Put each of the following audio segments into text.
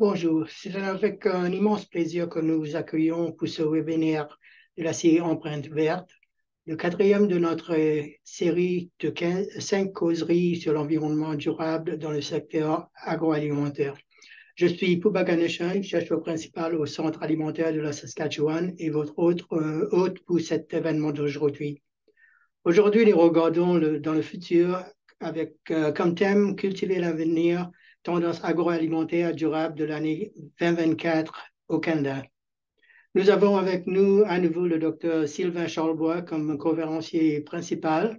Bonjour, c'est avec un immense plaisir que nous vous accueillons pour ce webinaire de la série Empreinte verte, le quatrième de notre série de cinq causeries sur l'environnement durable dans le secteur agroalimentaire. Je suis Pouba Ganeshan, chercheur principal au Centre alimentaire de la Saskatchewan et votre euh, hôte pour cet événement d'aujourd'hui. Aujourd'hui, nous regardons dans le futur avec euh, comme thème Cultiver l'avenir tendance agroalimentaire durable de l'année 2024 au Canada. Nous avons avec nous à nouveau le docteur Sylvain Charlebois comme conférencier principal,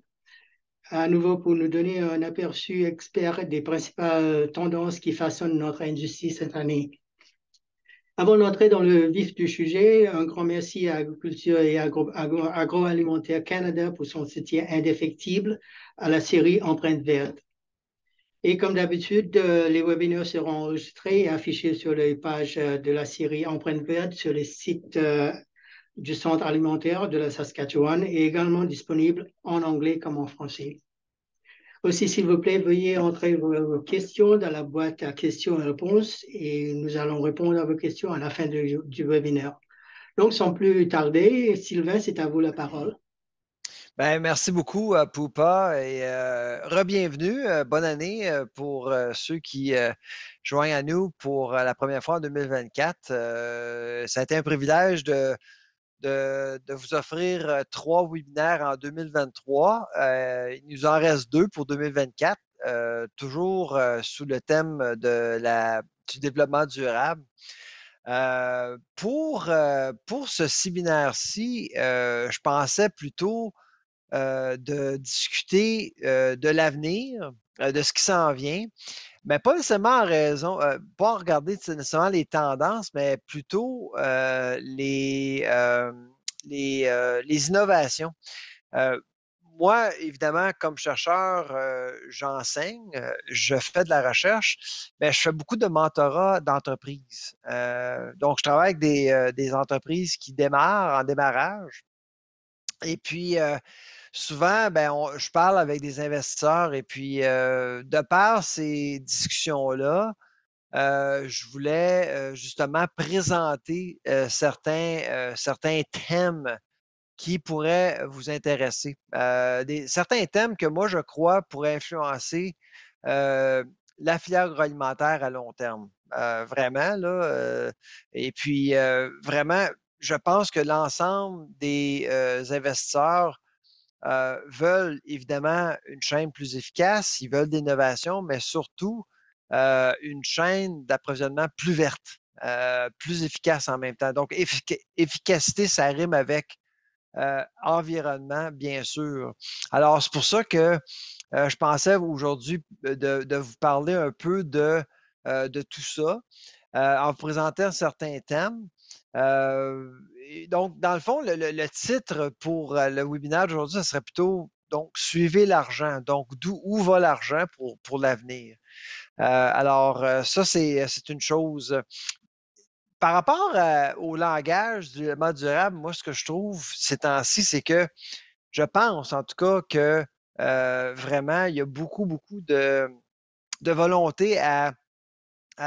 à nouveau pour nous donner un aperçu expert des principales tendances qui façonnent notre industrie cette année. Avant d'entrer dans le vif du sujet, un grand merci à Agriculture et Agroalimentaire Canada pour son soutien indéfectible à la série Empreinte verte. Et comme d'habitude, euh, les webinaires seront enregistrés et affichés sur les pages euh, de la série Empreinte verte sur les sites euh, du Centre alimentaire de la Saskatchewan et également disponibles en anglais comme en français. Aussi, s'il vous plaît, veuillez entrer vos questions dans la boîte à questions et réponses et nous allons répondre à vos questions à la fin du webinaire. Donc, sans plus tarder, Sylvain, c'est à vous la parole. Ben, merci beaucoup, euh, Poupa, et euh, re-bienvenue. Euh, bonne année euh, pour ceux qui joignent à nous pour la première fois en 2024. ça a été un privilège de, vous offrir trois webinaires en 2023. il nous en reste deux pour 2024, toujours sous le thème de la, du développement durable. pour, pour ce séminaire-ci, je pensais plutôt euh, de discuter euh, de l'avenir, euh, de ce qui s'en vient, mais pas nécessairement en raison, pas regarder nécessairement les tendances, mais plutôt les, les, innovations. moi, évidemment, comme chercheur, j'enseigne, je fais de la recherche, mais je fais beaucoup de mentorat d'entreprise. donc, je travaille avec des, des, entreprises qui démarrent en démarrage. Et puis, souvent, ben, je parle avec des investisseurs et puis euh, de par ces discussions-là, euh, je voulais euh, justement présenter certains, certains thèmes qui pourraient vous intéresser. Des, certains thèmes que moi, je crois, pourraient influencer la filière agroalimentaire à long terme. vraiment, là. et puis, vraiment, je pense que l'ensemble des investisseurs euh, veulent évidemment une chaîne plus efficace, ils veulent d'innovation, mais surtout euh, une chaîne d'approvisionnement plus verte, euh, plus efficace en même temps. Donc, efficacité, ça rime avec environnement, bien sûr. Alors, c'est pour ça que je pensais aujourd'hui de, vous parler un peu de, de tout ça en vous présentant certains thèmes. Euh, donc, dans le fond, le, titre pour euh, le webinaire d'aujourd'hui, ce serait plutôt donc suivez l'argent. Donc, d'où où va l'argent pour, pour l'avenir? Euh, alors, ça, c'est, c'est une chose. Par rapport au langage du développement durable, moi, ce que je trouve ces temps-ci, c'est que je pense en tout cas que vraiment, il y a beaucoup, beaucoup de, de volonté à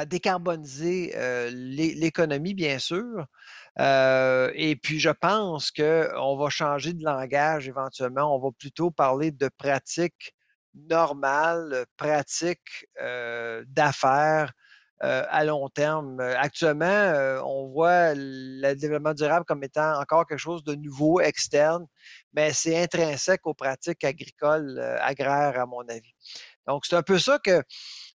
décarboniser euh, l'économie, bien sûr. Euh, et puis, je pense qu'on va changer de langage éventuellement. On va plutôt parler de pratiques normales, pratiques euh, d'affaires à long terme. Actuellement, on voit le développement durable comme étant encore quelque chose de nouveau, externe, mais c'est intrinsèque aux pratiques agricoles, agraires, à mon avis. Donc, c'est un peu ça que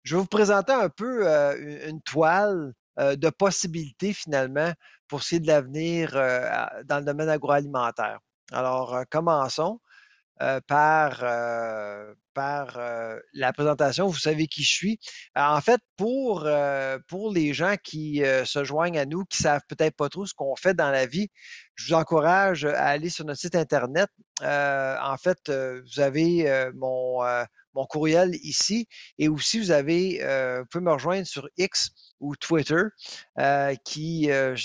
je vais vous présenter un peu euh, une toile euh, de possibilités finalement pour ce qui est de l'avenir euh, dans le domaine agroalimentaire. Alors, commençons par, par la présentation. Vous savez qui je suis. en fait, pour, pour les gens qui se joignent à nous, qui savent peut-être pas trop ce qu'on fait dans la vie, je vous encourage à aller sur notre site Internet. en fait, vous avez mon mon courriel ici. Et aussi, vous avez, euh, pouvez me rejoindre sur X ou Twitter euh, qui euh,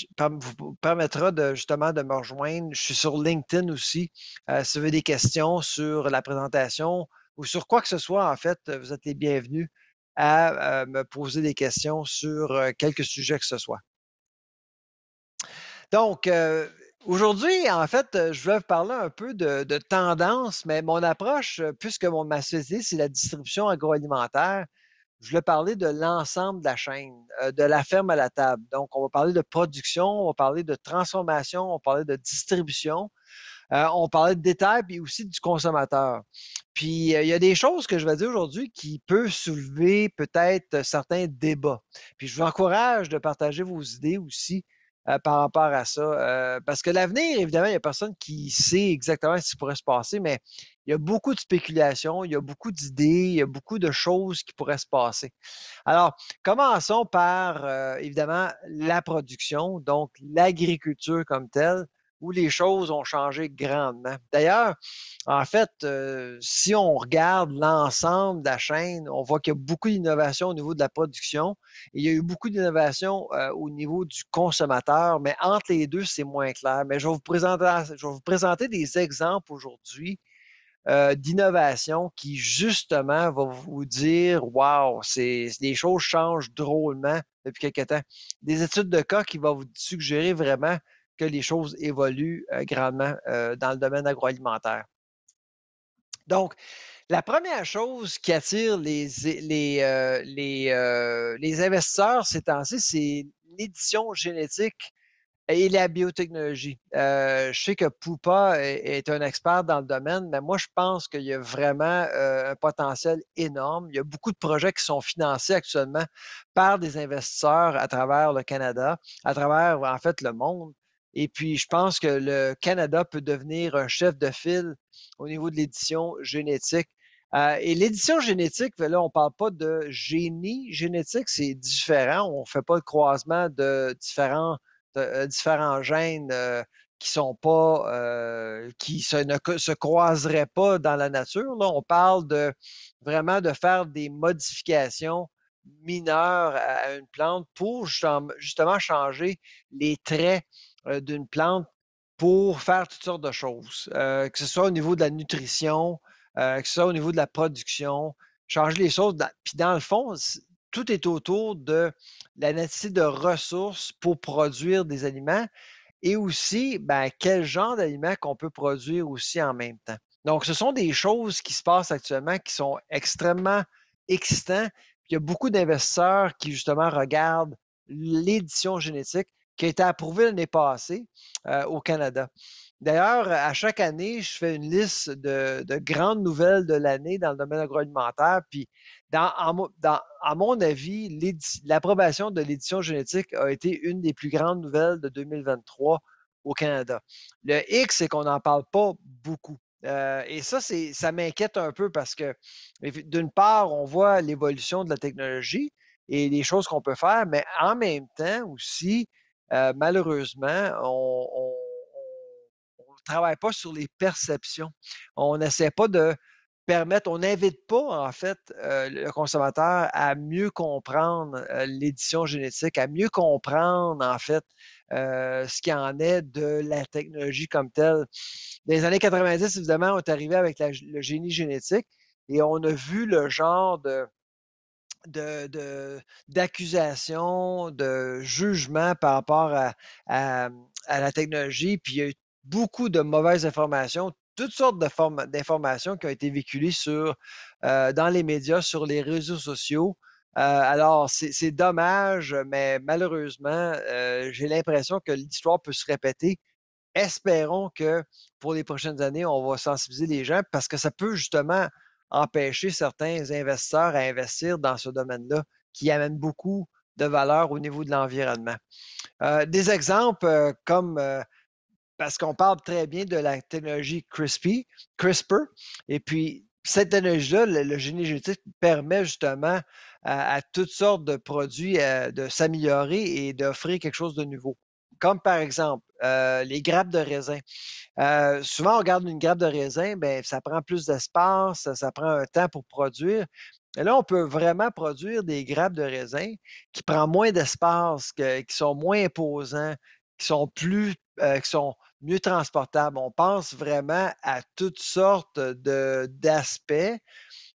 vous permettra de, justement de me rejoindre. Je suis sur LinkedIn aussi. Euh, si vous avez des questions sur la présentation ou sur quoi que ce soit, en fait, vous êtes les bienvenus à me poser des questions sur quelques sujets que ce soit. Donc, Aujourd'hui, en fait, euh, je veux vous parler un peu de, tendance, mais mon approche, euh, puisque mon, ma société, c'est la distribution agroalimentaire, je voulais parler de l'ensemble de la chaîne, euh, de la ferme à la table. Donc, on va parler de production, on va parler de transformation, on va parler de distribution, on on parlait de détail, puis aussi du consommateur. Puis, il y a des choses que je vais dire aujourd'hui qui peuvent soulever peut-être certains débats. Puis, je vous encourage de partager vos idées aussi euh, par rapport à ça. Euh, parce que l'avenir, évidemment, il n'y a personne qui sait exactement ce qui pourrait se passer, mais il y a beaucoup de spéculations, il y a beaucoup d'idées, il y a beaucoup de choses qui pourraient se passer. Alors, commençons par, euh, évidemment, la production, donc l'agriculture comme telle où les choses ont changé grandement. D'ailleurs, en fait, euh, si on regarde l'ensemble de la chaîne, on voit qu'il y a beaucoup d'innovations au niveau de la production. Et il y a eu beaucoup d'innovations euh, au niveau du consommateur, mais entre les deux, c'est moins clair. Mais je vais vous présenter, je vais vous présenter des exemples aujourd'hui euh, d'innovation qui, justement, vont vous dire Waouh, les choses changent drôlement depuis quelques temps. Des études de cas qui vont vous suggérer vraiment les choses évoluent euh, grandement euh, dans le domaine agroalimentaire. Donc, la première chose qui attire les, euh, les, investisseurs ces temps-ci, c'est l'édition génétique et la biotechnologie. je sais que Poupa est, est, un expert dans le domaine, mais moi, je pense qu'il y a vraiment un potentiel énorme. Il y a beaucoup de projets qui sont financés actuellement par des investisseurs à travers le Canada, à travers, en fait, le monde et puis, je pense que le Canada peut devenir un chef de file au niveau de l'édition génétique. Euh, et l'édition génétique, ben là, on ne parle pas de génie génétique, c'est différent. On ne fait pas le croisement de différents, gènes qui ne se croiseraient pas dans la nature. Là. On parle de vraiment de faire des modifications mineures à, une plante pour justement changer les traits euh, d'une plante pour faire toutes sortes de choses, euh, que ce soit au niveau de la nutrition, euh, que ce soit au niveau de la production, changer les choses. puis dans le fond, tout est autour de la nécessité de ressources pour produire des aliments et aussi ben, quel genre d'aliments qu'on peut produire aussi en même temps. Donc, ce sont des choses qui se passent actuellement qui sont extrêmement excitantes. Il y a beaucoup d'investisseurs qui justement regardent l'édition génétique qui a été approuvé l'année passée euh, au Canada. D'ailleurs, à chaque année, je fais une liste de, grandes nouvelles de l'année dans le domaine agroalimentaire. Puis, à mon avis, l'approbation de l'édition génétique a été une des plus grandes nouvelles de 2023 au Canada. Le X, c'est qu'on n'en parle pas beaucoup. Euh, et ça, ça m'inquiète un peu parce que, d'une part, on voit l'évolution de la technologie et les choses qu'on peut faire, mais en même temps aussi, euh, malheureusement, on ne travaille pas sur les perceptions. On n'essaie pas de permettre, on n'invite pas en fait euh, le consommateur à mieux comprendre euh, l'édition génétique, à mieux comprendre en fait ce qu'il en est de la technologie comme telle. Dans les années 90, évidemment, on est arrivé avec le génie génétique et on a vu le genre de, d'accusations, de, de jugements par rapport à, la technologie. Puis il y a eu beaucoup de mauvaises informations, toutes sortes d'informations qui ont été véhiculées sur, euh, dans les médias, sur les réseaux sociaux. Euh, alors, c'est dommage, mais malheureusement, euh, j'ai l'impression que l'histoire peut se répéter. Espérons que pour les prochaines années, on va sensibiliser les gens parce que ça peut justement empêcher certains investisseurs à investir dans ce domaine-là qui amène beaucoup de valeur au niveau de l'environnement. Euh, des exemples euh, comme, euh, parce qu'on parle très bien de la technologie CRISPY, CRISPR, et puis cette technologie-là, le, génie génétique permet justement à, toutes sortes de produits de s'améliorer et d'offrir quelque chose de nouveau comme par exemple euh, les grappes de raisin. Euh, souvent, on regarde une grappe de raisin, ben, ça prend plus d'espace, ça, prend un temps pour produire. Et là, on peut vraiment produire des grappes de raisin qui prennent moins d'espace, qui sont moins imposants, qui sont euh, qui sont mieux transportables. On pense vraiment à toutes sortes d'aspects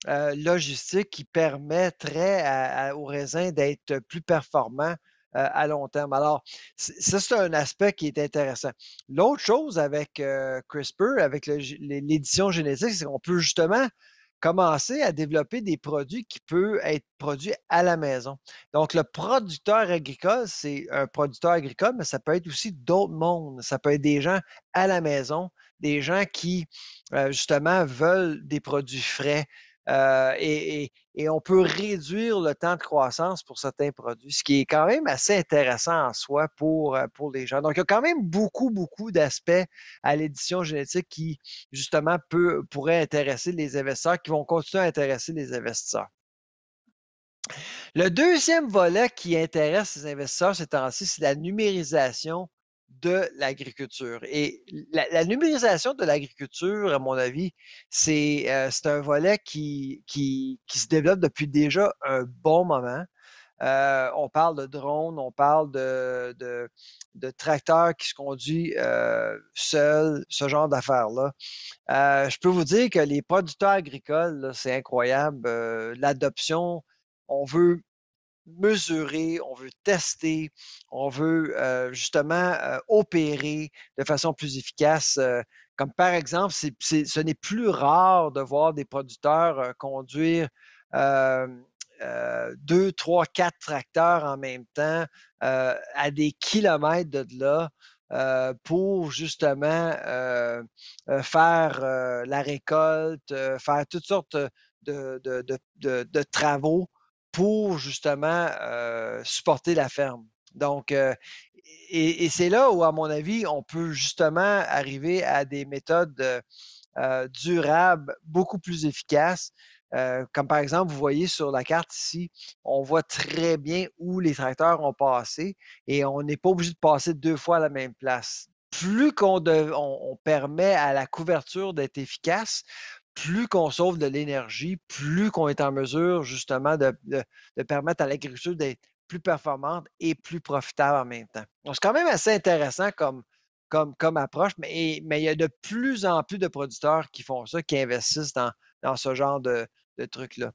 logistiques qui permettraient aux raisins d'être plus performants euh, à long terme. Alors, ça, c'est un aspect qui est intéressant. L'autre chose avec euh, CRISPR, avec l'édition génétique, c'est qu'on peut justement commencer à développer des produits qui peuvent être produits à la maison. Donc, le producteur agricole, c'est un producteur agricole, mais ça peut être aussi d'autres mondes. Ça peut être des gens à la maison, des gens qui, euh, justement, veulent des produits frais, euh, et, on peut réduire le temps de croissance pour certains produits, ce qui est quand même assez intéressant en soi euh, pour, les gens. Donc, il y a quand même beaucoup, beaucoup d'aspects à l'édition génétique qui, justement, peut, pourraient intéresser les investisseurs, qui vont continuer à intéresser les investisseurs. Le deuxième volet qui intéresse les investisseurs ces temps-ci, c'est la numérisation de l'agriculture. Et la, numérisation de l'agriculture, à mon avis, c'est euh, un volet qui, qui, se développe depuis déjà un bon moment. Euh, on parle de drones, on parle de, de, tracteurs qui se conduisent euh, seuls, ce genre d'affaires-là. je peux vous dire que les producteurs agricoles, c'est incroyable. L'adoption, on veut mesurer, on veut tester, on veut euh, justement euh, opérer de façon plus efficace. Euh, comme par exemple, ce n'est plus rare de voir des producteurs conduire deux, trois, quatre tracteurs en même temps à des kilomètres de là. pour justement faire la récolte, faire toutes sortes de travaux pour justement euh, supporter la ferme. Donc, euh, et, c'est là où, à mon avis, on peut justement arriver à des méthodes euh, durables beaucoup plus efficaces. comme par exemple, vous voyez sur la carte ici, on voit très bien où les tracteurs ont passé et on n'est pas obligé de passer deux fois à la même place plus qu'on permet à la couverture d'être efficace, plus qu'on sauve de l'énergie, plus qu'on est en mesure justement de, permettre à l'agriculture d'être plus performante et plus profitable en même temps. c'est quand même assez intéressant comme, approche, mais, il y a de plus en plus de producteurs qui font ça, qui investissent dans, ce genre de, de trucs-là.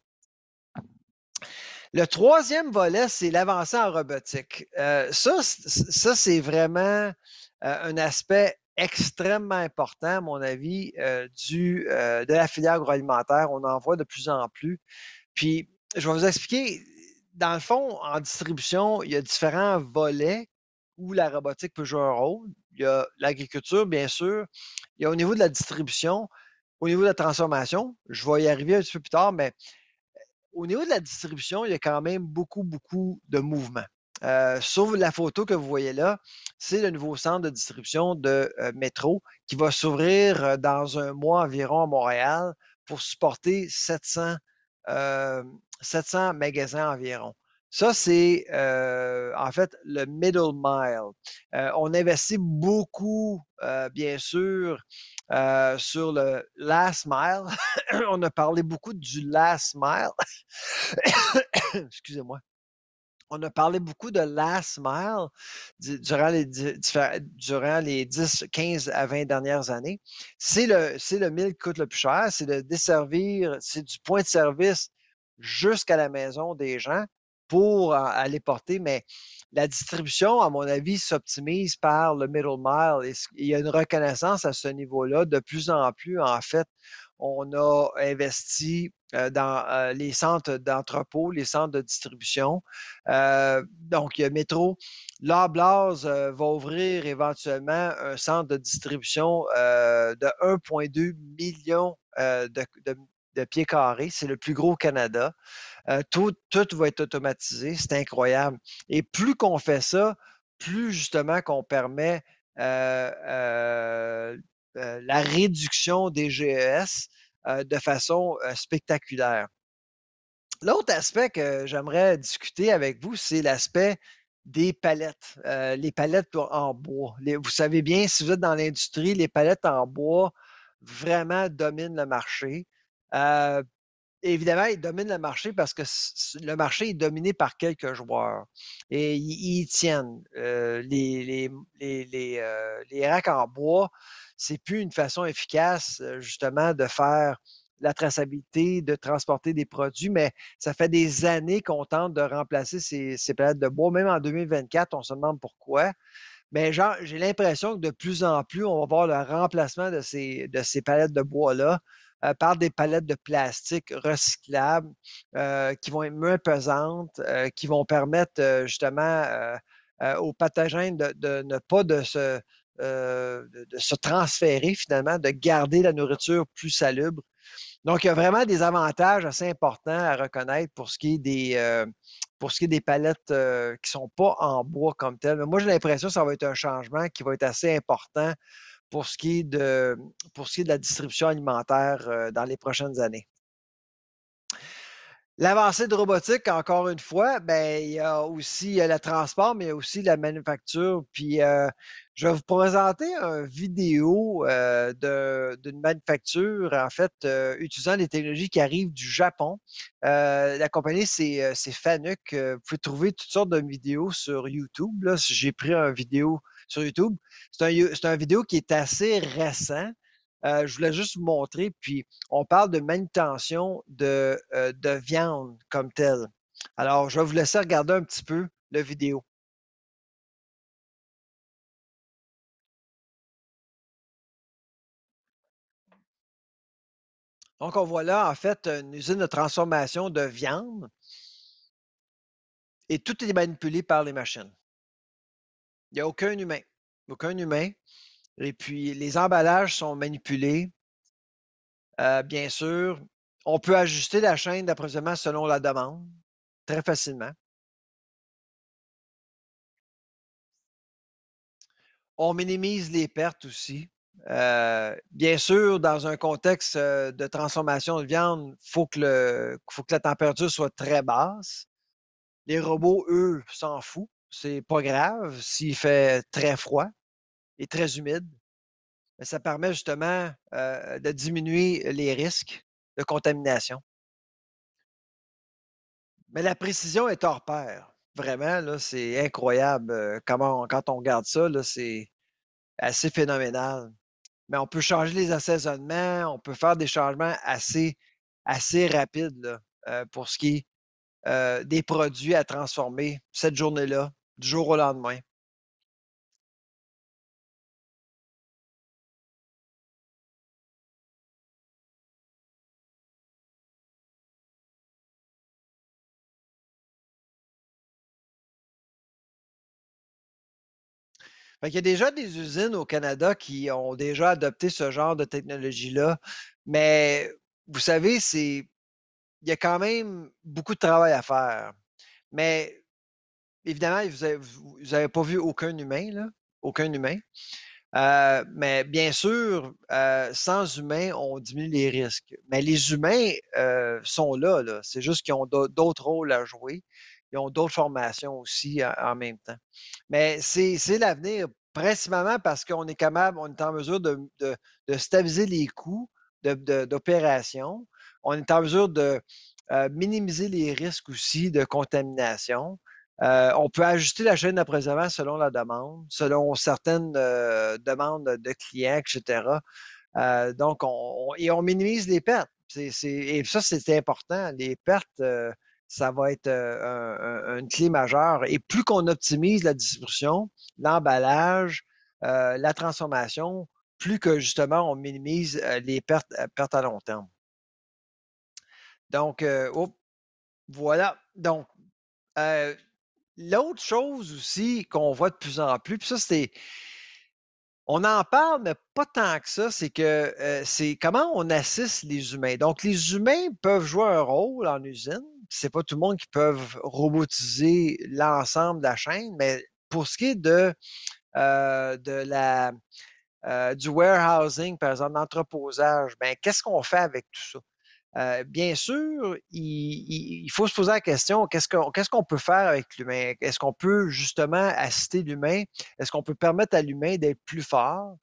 Le troisième volet, c'est l'avancée en robotique. Euh, ça, c'est vraiment euh, un aspect extrêmement important, à mon avis, euh, du, euh, de la filière agroalimentaire. On en voit de plus en plus. Puis, je vais vous expliquer, dans le fond, en distribution, il y a différents volets où la robotique peut jouer un rôle. Il y a l'agriculture, bien sûr. Il y a au niveau de la distribution, au niveau de la transformation, je vais y arriver un petit peu plus tard, mais euh, au niveau de la distribution, il y a quand même beaucoup, beaucoup de mouvements. Euh, Sauf la photo que vous voyez là, c'est le nouveau centre de distribution de euh, métro qui va s'ouvrir euh, dans un mois environ à Montréal pour supporter 700, 700 magasins environ. Ça, c'est en fait le middle mile. on investit beaucoup, bien sûr, sur le last mile. on a parlé beaucoup du last mile. Excusez-moi on a parlé beaucoup de last mile durant les, durant les 10, 15 à 20 dernières années. C'est le, mille qui coûte le plus cher, c'est de desservir, c'est du point de service jusqu'à la maison des gens pour aller porter, mais la distribution, à mon avis, s'optimise par le middle mile. il y a une reconnaissance à ce niveau-là de plus en plus, en fait, on a investi euh, dans euh, les centres d'entrepôt, les centres de distribution. Euh, donc, il y a Métro. va ouvrir éventuellement un centre de distribution de 1,2 million de, pieds carrés. C'est le plus gros au Canada. tout, tout, va être automatisé. C'est incroyable. Et plus qu'on fait ça, plus justement qu'on permet euh, la réduction des GES euh, de façon euh, spectaculaire. L'autre aspect que j'aimerais discuter avec vous, c'est l'aspect des palettes, les palettes en bois. vous savez bien, si vous êtes dans l'industrie, les palettes en bois vraiment dominent le marché. Évidemment, ils dominent le marché parce que le marché est dominé par quelques joueurs et ils tiennent. les, les racks en bois, c'est plus une façon efficace, justement, de faire la traçabilité, de transporter des produits, mais ça fait des années qu'on tente de remplacer ces, palettes de bois. Même en 2024, on se demande pourquoi. Mais genre, j'ai l'impression que de plus en plus, on va voir le remplacement de ces, palettes de bois-là par des palettes de plastique recyclables qui vont être moins pesantes, qui vont permettre justement aux pathogènes de, de, ne pas de se euh, de, se transférer finalement, de garder la nourriture plus salubre. Donc, il y a vraiment des avantages assez importants à reconnaître pour ce qui est des, euh, pour ce qui des palettes euh, qui ne sont pas en bois comme tel Mais moi, j'ai l'impression que ça va être un changement qui va être assez important pour ce qui est de, pour qui de la distribution alimentaire dans les prochaines années. L'avancée de robotique, encore une fois, ben, il y a aussi le transport, mais il y a aussi la manufacture, puis je vais vous présenter une vidéo euh, d'une manufacture, en fait, euh, utilisant des technologies qui arrivent du Japon. Euh, la compagnie, c'est Fanuc. Vous pouvez trouver toutes sortes de vidéos sur YouTube. j'ai pris une vidéo sur YouTube. C'est un, vidéo qui est assez récent. je voulais juste vous montrer, puis on parle de manutention de, de viande comme telle. Alors, je vais vous laisser regarder un petit peu la vidéo. Donc, on voit là, en fait, une usine de transformation de viande. Et tout est manipulé par les machines. Il n'y a aucun humain. Aucun humain. Et puis, les emballages sont manipulés. Euh, bien sûr, on peut ajuster la chaîne d'approvisionnement selon la demande très facilement. On minimise les pertes aussi. Euh, bien sûr, dans un contexte euh, de transformation de viande, il faut, que que la température soit très basse. Les robots, eux, s'en foutent. C'est pas grave s'il fait très froid et très humide. Mais ça permet justement euh, de diminuer les risques de contamination. Mais la précision est hors pair. Vraiment, là, c'est incroyable comment quand on regarde ça, c'est assez phénoménal mais ben, on peut changer les assaisonnements, on peut faire des changements assez, assez rapides euh, pour ce qui est euh, des produits à transformer cette journée-là, du jour au lendemain. il y a déjà des usines au Canada qui ont déjà adopté ce genre de technologie-là, mais vous savez, c'est il y a quand même beaucoup de travail à faire. Mais évidemment, vous n'avez pas vu aucun humain, là, aucun humain. Euh, mais bien sûr, euh, sans humain, on diminue les risques. Mais les humains euh, sont là, là. c'est juste qu'ils ont d'autres rôles à jouer ils ont d'autres formations aussi en, même temps. Mais c'est l'avenir, principalement parce qu'on est capable, on est en mesure de, stabiliser les coûts d'opération. On est en mesure de euh, minimiser les risques aussi de contamination. Euh, on peut ajuster la chaîne d'approvisionnement selon la demande, selon certaines euh, demandes de clients, etc. donc, on, et on minimise les pertes. et ça, c'est important. Les pertes, ça va être euh, une clé majeure. Et plus qu'on optimise la distribution, l'emballage, euh, la transformation, plus que justement on minimise euh, les pertes, à long terme. Donc, voilà. Donc, l'autre chose aussi qu'on voit de plus en plus, puis ça, c'est. On en parle, mais pas tant que ça, c'est que c'est comment on assiste les humains. Donc, les humains peuvent jouer un rôle en usine, c'est pas tout le monde qui peut robotiser l'ensemble de la chaîne, mais pour ce qui est de, euh, de la, euh, du warehousing, par exemple, l'entreposage, ben, qu'est-ce qu'on fait avec tout ça? Euh, bien sûr, il, faut se poser la question, qu'est-ce qu'on peut faire avec l'humain? Est-ce qu'on peut justement assister l'humain? Est-ce qu'on peut permettre à l'humain d'être plus fort,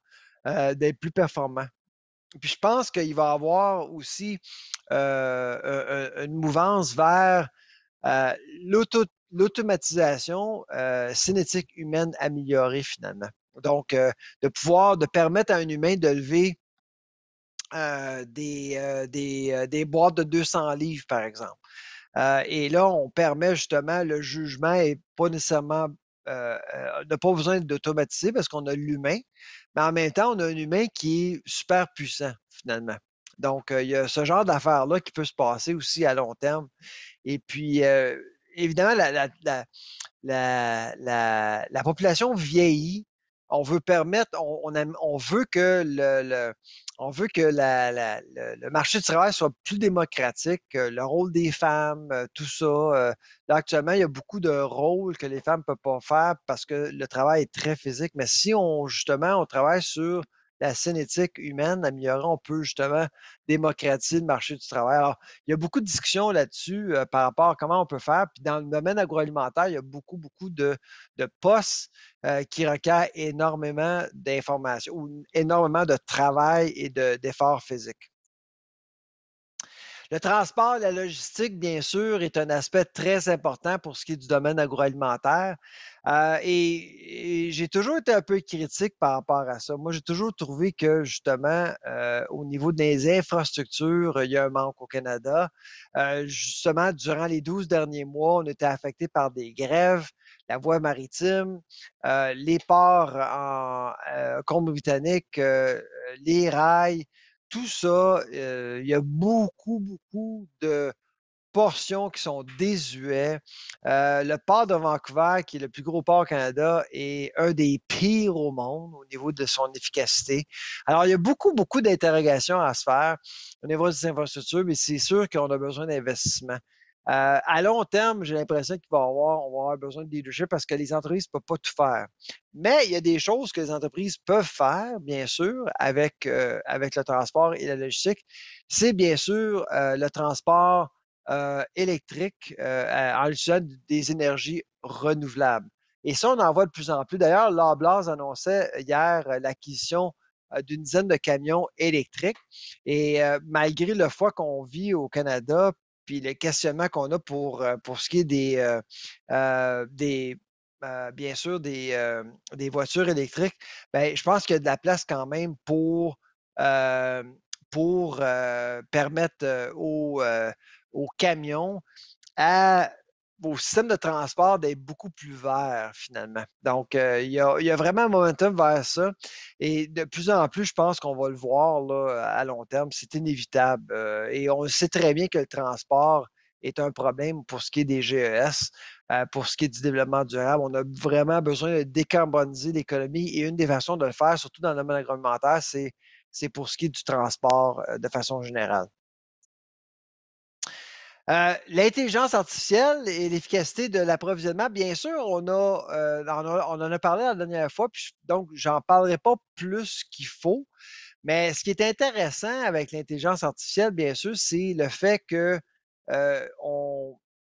d'être plus performant? Puis je pense qu'il va y avoir aussi euh, une mouvance vers euh, l'automatisation euh, cinétique humaine améliorée finalement. Donc, de pouvoir, de permettre à un humain de lever des, des, boîtes de 200 livres, par exemple. et là, on permet justement le jugement et pas nécessairement euh, euh n'a pas besoin d'automatiser parce qu'on a l'humain, mais en même temps, on a un humain qui est super puissant, finalement. Donc, euh, il y a ce genre d'affaires-là qui peut se passer aussi à long terme. Et puis, euh, évidemment, la, population vieillit. On veut permettre, on, veut que le, on veut que la, le, marché du travail soit plus démocratique, le rôle des femmes, euh, tout ça. Euh, actuellement, il y a beaucoup de rôles que les femmes ne peuvent pas faire parce que le travail est très physique. Mais si on, justement, on travaille sur la cinétique humaine, améliorer, on peut justement démocratiser le marché du travail. Alors, il y a beaucoup de discussions là-dessus euh, par rapport à comment on peut faire. Puis dans le domaine agroalimentaire, il y a beaucoup, beaucoup de, postes euh, qui requièrent énormément d'informations ou énormément de travail et d'efforts physiques. Le transport, la logistique, bien sûr, est un aspect très important pour ce qui est du domaine agroalimentaire. Euh, et, j'ai toujours été un peu critique par rapport à ça. Moi, j'ai toujours trouvé que, justement, euh, au niveau des infrastructures, il y a un manque au Canada. Euh, justement, durant les 12 derniers mois, on était affecté par des grèves, la voie maritime, les ports en Combe-Britannique, les rails tout ça, euh, il y a beaucoup, beaucoup de portions qui sont désuets. Euh, le port de Vancouver, qui est le plus gros port au Canada, est un des pires au monde au niveau de son efficacité. Alors, il y a beaucoup, beaucoup d'interrogations à se faire au niveau des infrastructures, mais c'est sûr qu'on a besoin d'investissement. Euh, à long terme, j'ai l'impression qu'il va avoir, on va avoir besoin de leadership parce que les entreprises ne peuvent pas tout faire. Mais il y a des choses que les entreprises peuvent faire, bien sûr, avec, euh, avec le transport et la logistique. C'est bien sûr euh, le transport électrique en utilisant des énergies renouvelables. Et ça, on en voit de plus en plus. D'ailleurs, Loblaws annonçait hier l'acquisition d'une dizaine de camions électriques. Et malgré le foie qu'on vit au Canada, puis le questionnement qu'on a pour, euh, pour ce qui est des, euh, euh, des bien sûr, des, voitures électriques, ben, je pense qu'il y a de la place quand même pour, pour permettre aux, aux camions à vos systèmes de transport d'être beaucoup plus vert, finalement. Donc, euh, il, y a, il, y a, vraiment un momentum vers ça. Et de plus en plus, je pense qu'on va le voir là, à long terme. C'est inévitable. Euh, et on sait très bien que le transport est un problème pour ce qui est des GES, euh, pour ce qui est du développement durable. On a vraiment besoin de décarboniser l'économie et une des façons de le faire, surtout dans le domaine agroalimentaire, c'est pour ce qui est du transport de façon générale. Euh, l'intelligence artificielle et l'efficacité de l'approvisionnement, bien sûr, on, euh, en a parlé la dernière fois, puis donc j'en parlerai pas plus qu'il faut. Mais ce qui est intéressant avec l'intelligence artificielle, bien sûr, c'est le fait que euh,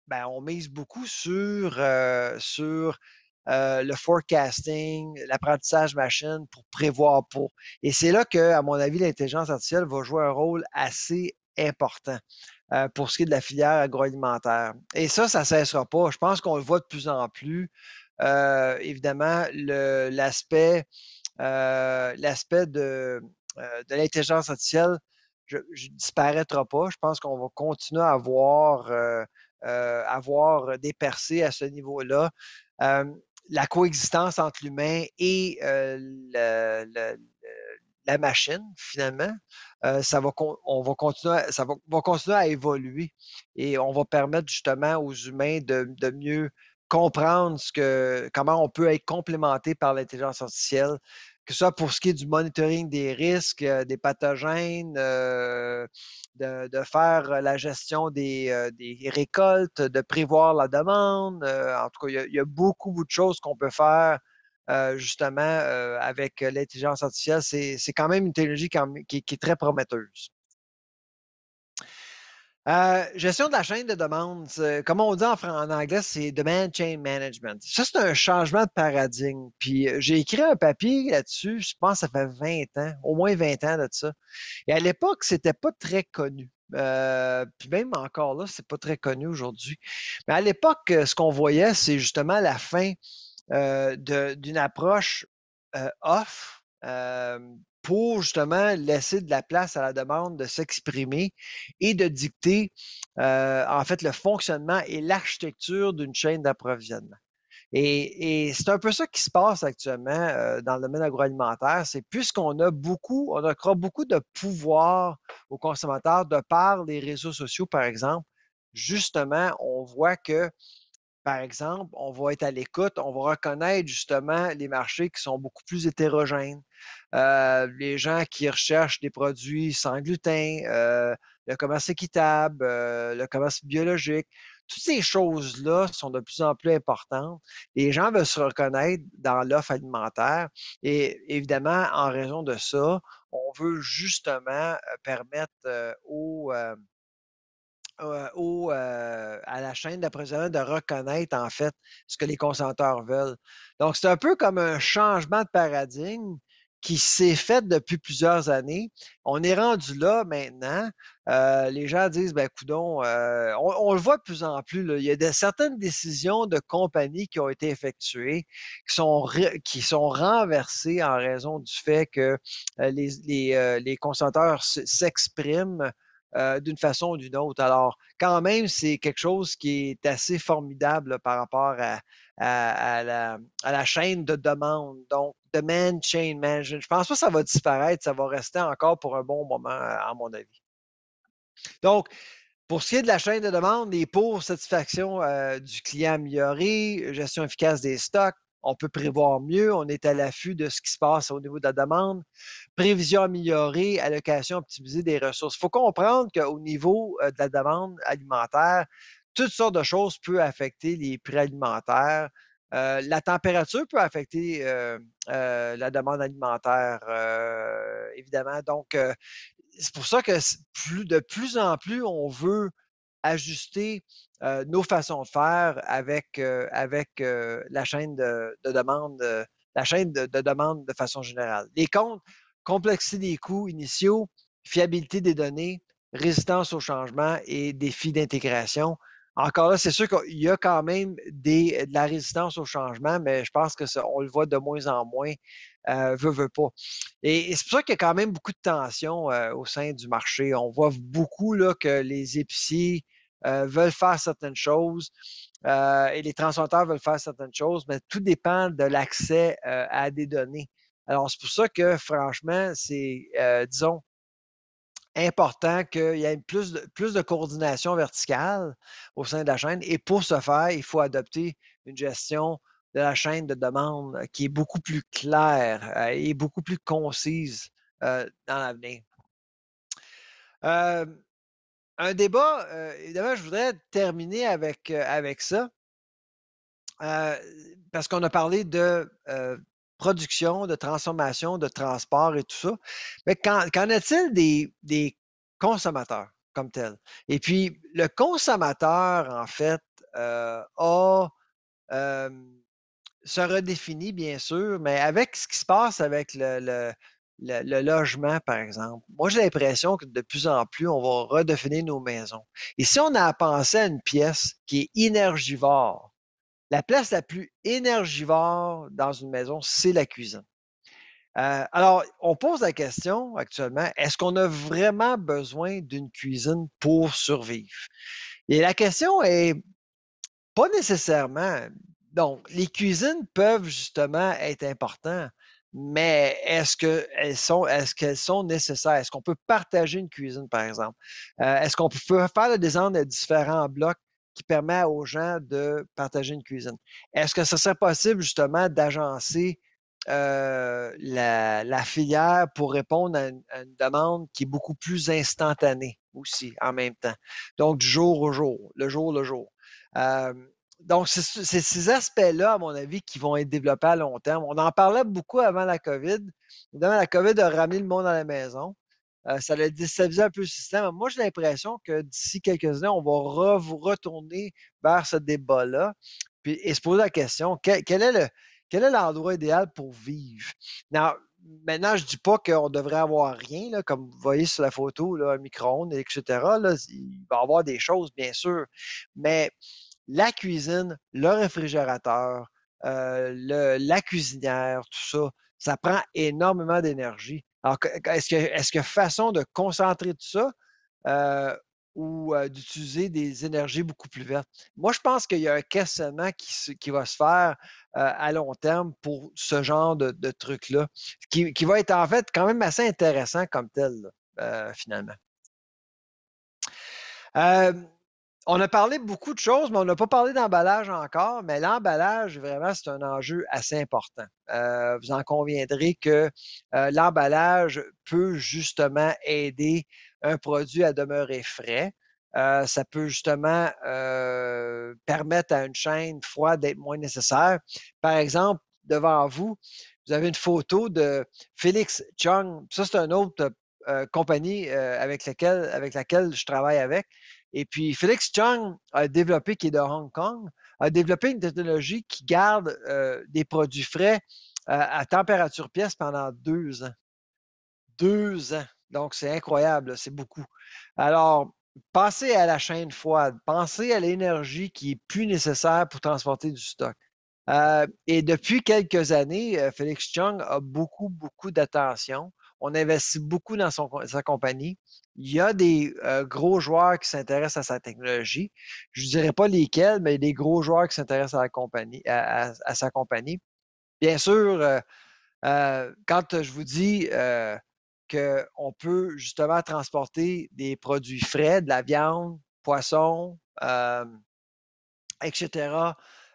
ben, on, mise beaucoup sur, le forecasting, l'apprentissage machine pour prévoir pour. Et c'est là que, à mon avis, l'intelligence artificielle va jouer un rôle assez important. Euh, pour ce qui est de la filière agroalimentaire. Et ça, ça ne cessera pas. Je pense qu'on le voit de plus en plus. Euh, évidemment, l'aspect euh, l'aspect de, l'intelligence artificielle je, disparaîtra pas. Je pense qu'on va continuer à avoir, avoir des percées à ce niveau-là. la coexistence entre l'humain et le, la machine, finalement, euh, ça va, continuer, à, continuer à évoluer et on va permettre justement aux humains de, mieux comprendre ce que, comment on peut être complémenté par l'intelligence artificielle, que ce soit pour ce qui est du monitoring des risques, euh, des pathogènes, euh, de, faire la gestion des, récoltes, de prévoir la demande. en tout cas, il y, a, beaucoup, de choses qu'on peut faire euh, justement, euh, avec l'intelligence artificielle, c'est, quand même une technologie qui, est très prometteuse. Euh, gestion de la chaîne de demande, comme on dit en, anglais, c'est Demand Chain Management. Ça, c'est un changement de paradigme. Puis j'ai écrit un papier là-dessus, je pense ça fait 20 ans, au moins 20 ans de ça. Et à l'époque, n'était pas très connu. puis même encore là, c'est pas très connu aujourd'hui. Mais à l'époque, ce qu'on voyait, c'est justement la fin euh, d'une approche euh, off euh, pour justement laisser de la place à la demande de s'exprimer et de dicter en fait le fonctionnement et l'architecture d'une chaîne d'approvisionnement. Et, c'est un peu ça qui se passe actuellement dans le domaine agroalimentaire. C'est puisqu'on a beaucoup, on a beaucoup de pouvoir aux consommateurs de par les réseaux sociaux, par exemple, justement, on voit que par exemple, on va être à l'écoute, on va reconnaître justement les marchés qui sont beaucoup plus hétérogènes. Euh, les gens qui recherchent des produits sans gluten, euh, le commerce équitable, euh, le commerce biologique, toutes ces choses-là sont de plus en plus importantes. Les gens veulent se reconnaître dans l'offre alimentaire et évidemment, en raison de ça, on veut justement euh, permettre aux euh, euh, à la chaîne d'approvisionnement de reconnaître en fait ce que les consenteurs veulent. Donc, c'est un peu comme un changement de paradigme qui s'est fait depuis plusieurs années. On est rendu là maintenant. Euh, les gens disent, ben coudon, on, le voit de plus en plus. Il y a certaines décisions de compagnies qui ont été effectuées, qui sont, renversées en raison du fait que les, consenteurs s'expriment euh, d'une façon ou d'une autre. Alors, quand même, c'est quelque chose qui est assez formidable par rapport à, la, chaîne de demande. Donc, demand chain management. Je pense pas que ça va disparaître, ça va rester encore pour un bon moment, à mon avis. Donc, pour ce qui est de la chaîne de demande, et pour satisfaction euh, du client amélioré, gestion efficace des stocks, on peut prévoir mieux, on est à l'affût de ce qui se passe au niveau de la demande. Prévision améliorée, allocation optimisée des ressources. Il faut comprendre qu'au niveau euh, de la demande alimentaire, toutes sortes de choses peuvent affecter les prix alimentaires. Euh, la température peut affecter euh, la demande alimentaire, évidemment. Donc, c'est pour ça que de plus en plus, on veut ajuster nos façons de faire avec, avec la chaîne de, demande, la chaîne de, de, demande de façon générale. Les comptes, complexité des coûts initiaux, fiabilité des données, résistance au changement et défis d'intégration encore là, c'est sûr qu'il y a quand même des, de la résistance au changement, mais je pense que on le voit de moins en moins, euh, veut, veut pas. Et, c'est pour ça qu'il y a quand même beaucoup de tensions euh, au sein du marché. On voit beaucoup là, que les épiciers euh, veulent faire certaines choses et les transporteurs veulent faire certaines choses, mais tout dépend de l'accès à des données. Alors, c'est pour ça que, franchement, c'est, disons, important qu'il y ait plus de, plus de coordination verticale au sein de la chaîne. Et pour ce faire, il faut adopter une gestion de la chaîne de demande euh, qui est beaucoup plus claire euh, et beaucoup plus concise euh, dans l'avenir. un débat, évidemment, je voudrais terminer avec, avec ça, parce qu'on a parlé de production, de transformation, de transport et tout ça. Mais qu'en est-il des, consommateurs comme tels? Et puis, le consommateur, en fait, euh, a, se redéfinit, bien sûr, mais avec ce qui se passe avec le, logement, par exemple, moi, j'ai l'impression que de plus en plus, on va redéfinir nos maisons. Et si on a pensé à une pièce qui est énergivore, la place la plus énergivore dans une maison, c'est la cuisine. Euh, alors, on pose la question actuellement, est-ce qu'on a vraiment besoin d'une cuisine pour survivre? Et la question est pas nécessairement. Donc, les cuisines peuvent justement être importantes, mais est-ce qu'elles sont, est-ce sont nécessaires? Est-ce qu'on peut partager une cuisine, par exemple? Euh, est-ce qu'on peut faire le design de différents blocs qui permet aux gens de partager une cuisine. Est-ce que ce serait possible justement d'agencer euh, la, filière pour répondre à une, demande qui est beaucoup plus instantanée aussi en même temps. Donc, du jour au jour, le jour le jour. donc, c'est ces aspects-là, à mon avis, qui vont être développés à long terme. On en parlait beaucoup avant la COVID. Évidemment, la COVID a ramené le monde à la maison. Euh, ça a déstabilisé un peu le système. Moi, j'ai l'impression que d'ici quelques années, on va vous retourner vers ce débat-là et se poser la question, quel, est l'endroit idéal pour vivre? maintenant, je ne dis pas qu'on devrait avoir rien, comme vous voyez sur la photo, là, un micro-ondes, etc. il va y avoir des choses, bien sûr, mais la cuisine, le réfrigérateur, euh, la cuisinière, tout ça, ça prend énormément d'énergie. Alors, est-ce qu'il est y a façon de concentrer tout ça euh, ou euh, d'utiliser des énergies beaucoup plus vertes? Moi, je pense qu'il y a un questionnement qui, va se faire euh, à long terme pour ce genre de, truc-là, qui, va être en fait quand même assez intéressant comme tel, finalement on a parlé beaucoup de choses, mais on n'a pas parlé d'emballage encore. Mais l'emballage, vraiment, c'est un enjeu assez important. Euh, vous en conviendrez que euh, l'emballage peut justement aider un produit à demeurer frais. Euh, ça peut justement permettre à une chaîne froide d'être moins nécessaire. Par exemple, devant vous, vous avez une photo de Félix Chung. Ça, c'est une autre compagnie avec, laquelle, avec laquelle je travaille avec. Et puis, Félix Chung a développé, qui est de Hong Kong, a développé une technologie qui garde euh, des produits frais euh, à température pièce pendant deux ans. Deux ans. Donc, c'est incroyable, c'est beaucoup. Alors, pensez à la chaîne froide, pensez à l'énergie qui est plus nécessaire pour transporter du stock. Euh, et depuis quelques années, Félix Chung a beaucoup, beaucoup d'attention on investit beaucoup dans sa compagnie. Il y a des euh, gros joueurs qui s'intéressent à sa technologie. Je ne dirais pas lesquels, mais il y a des gros joueurs qui s'intéressent à, sa compagnie. Bien sûr, euh, euh, quand je vous dis qu'on peut justement transporter des produits frais, de la viande, poisson, etc.,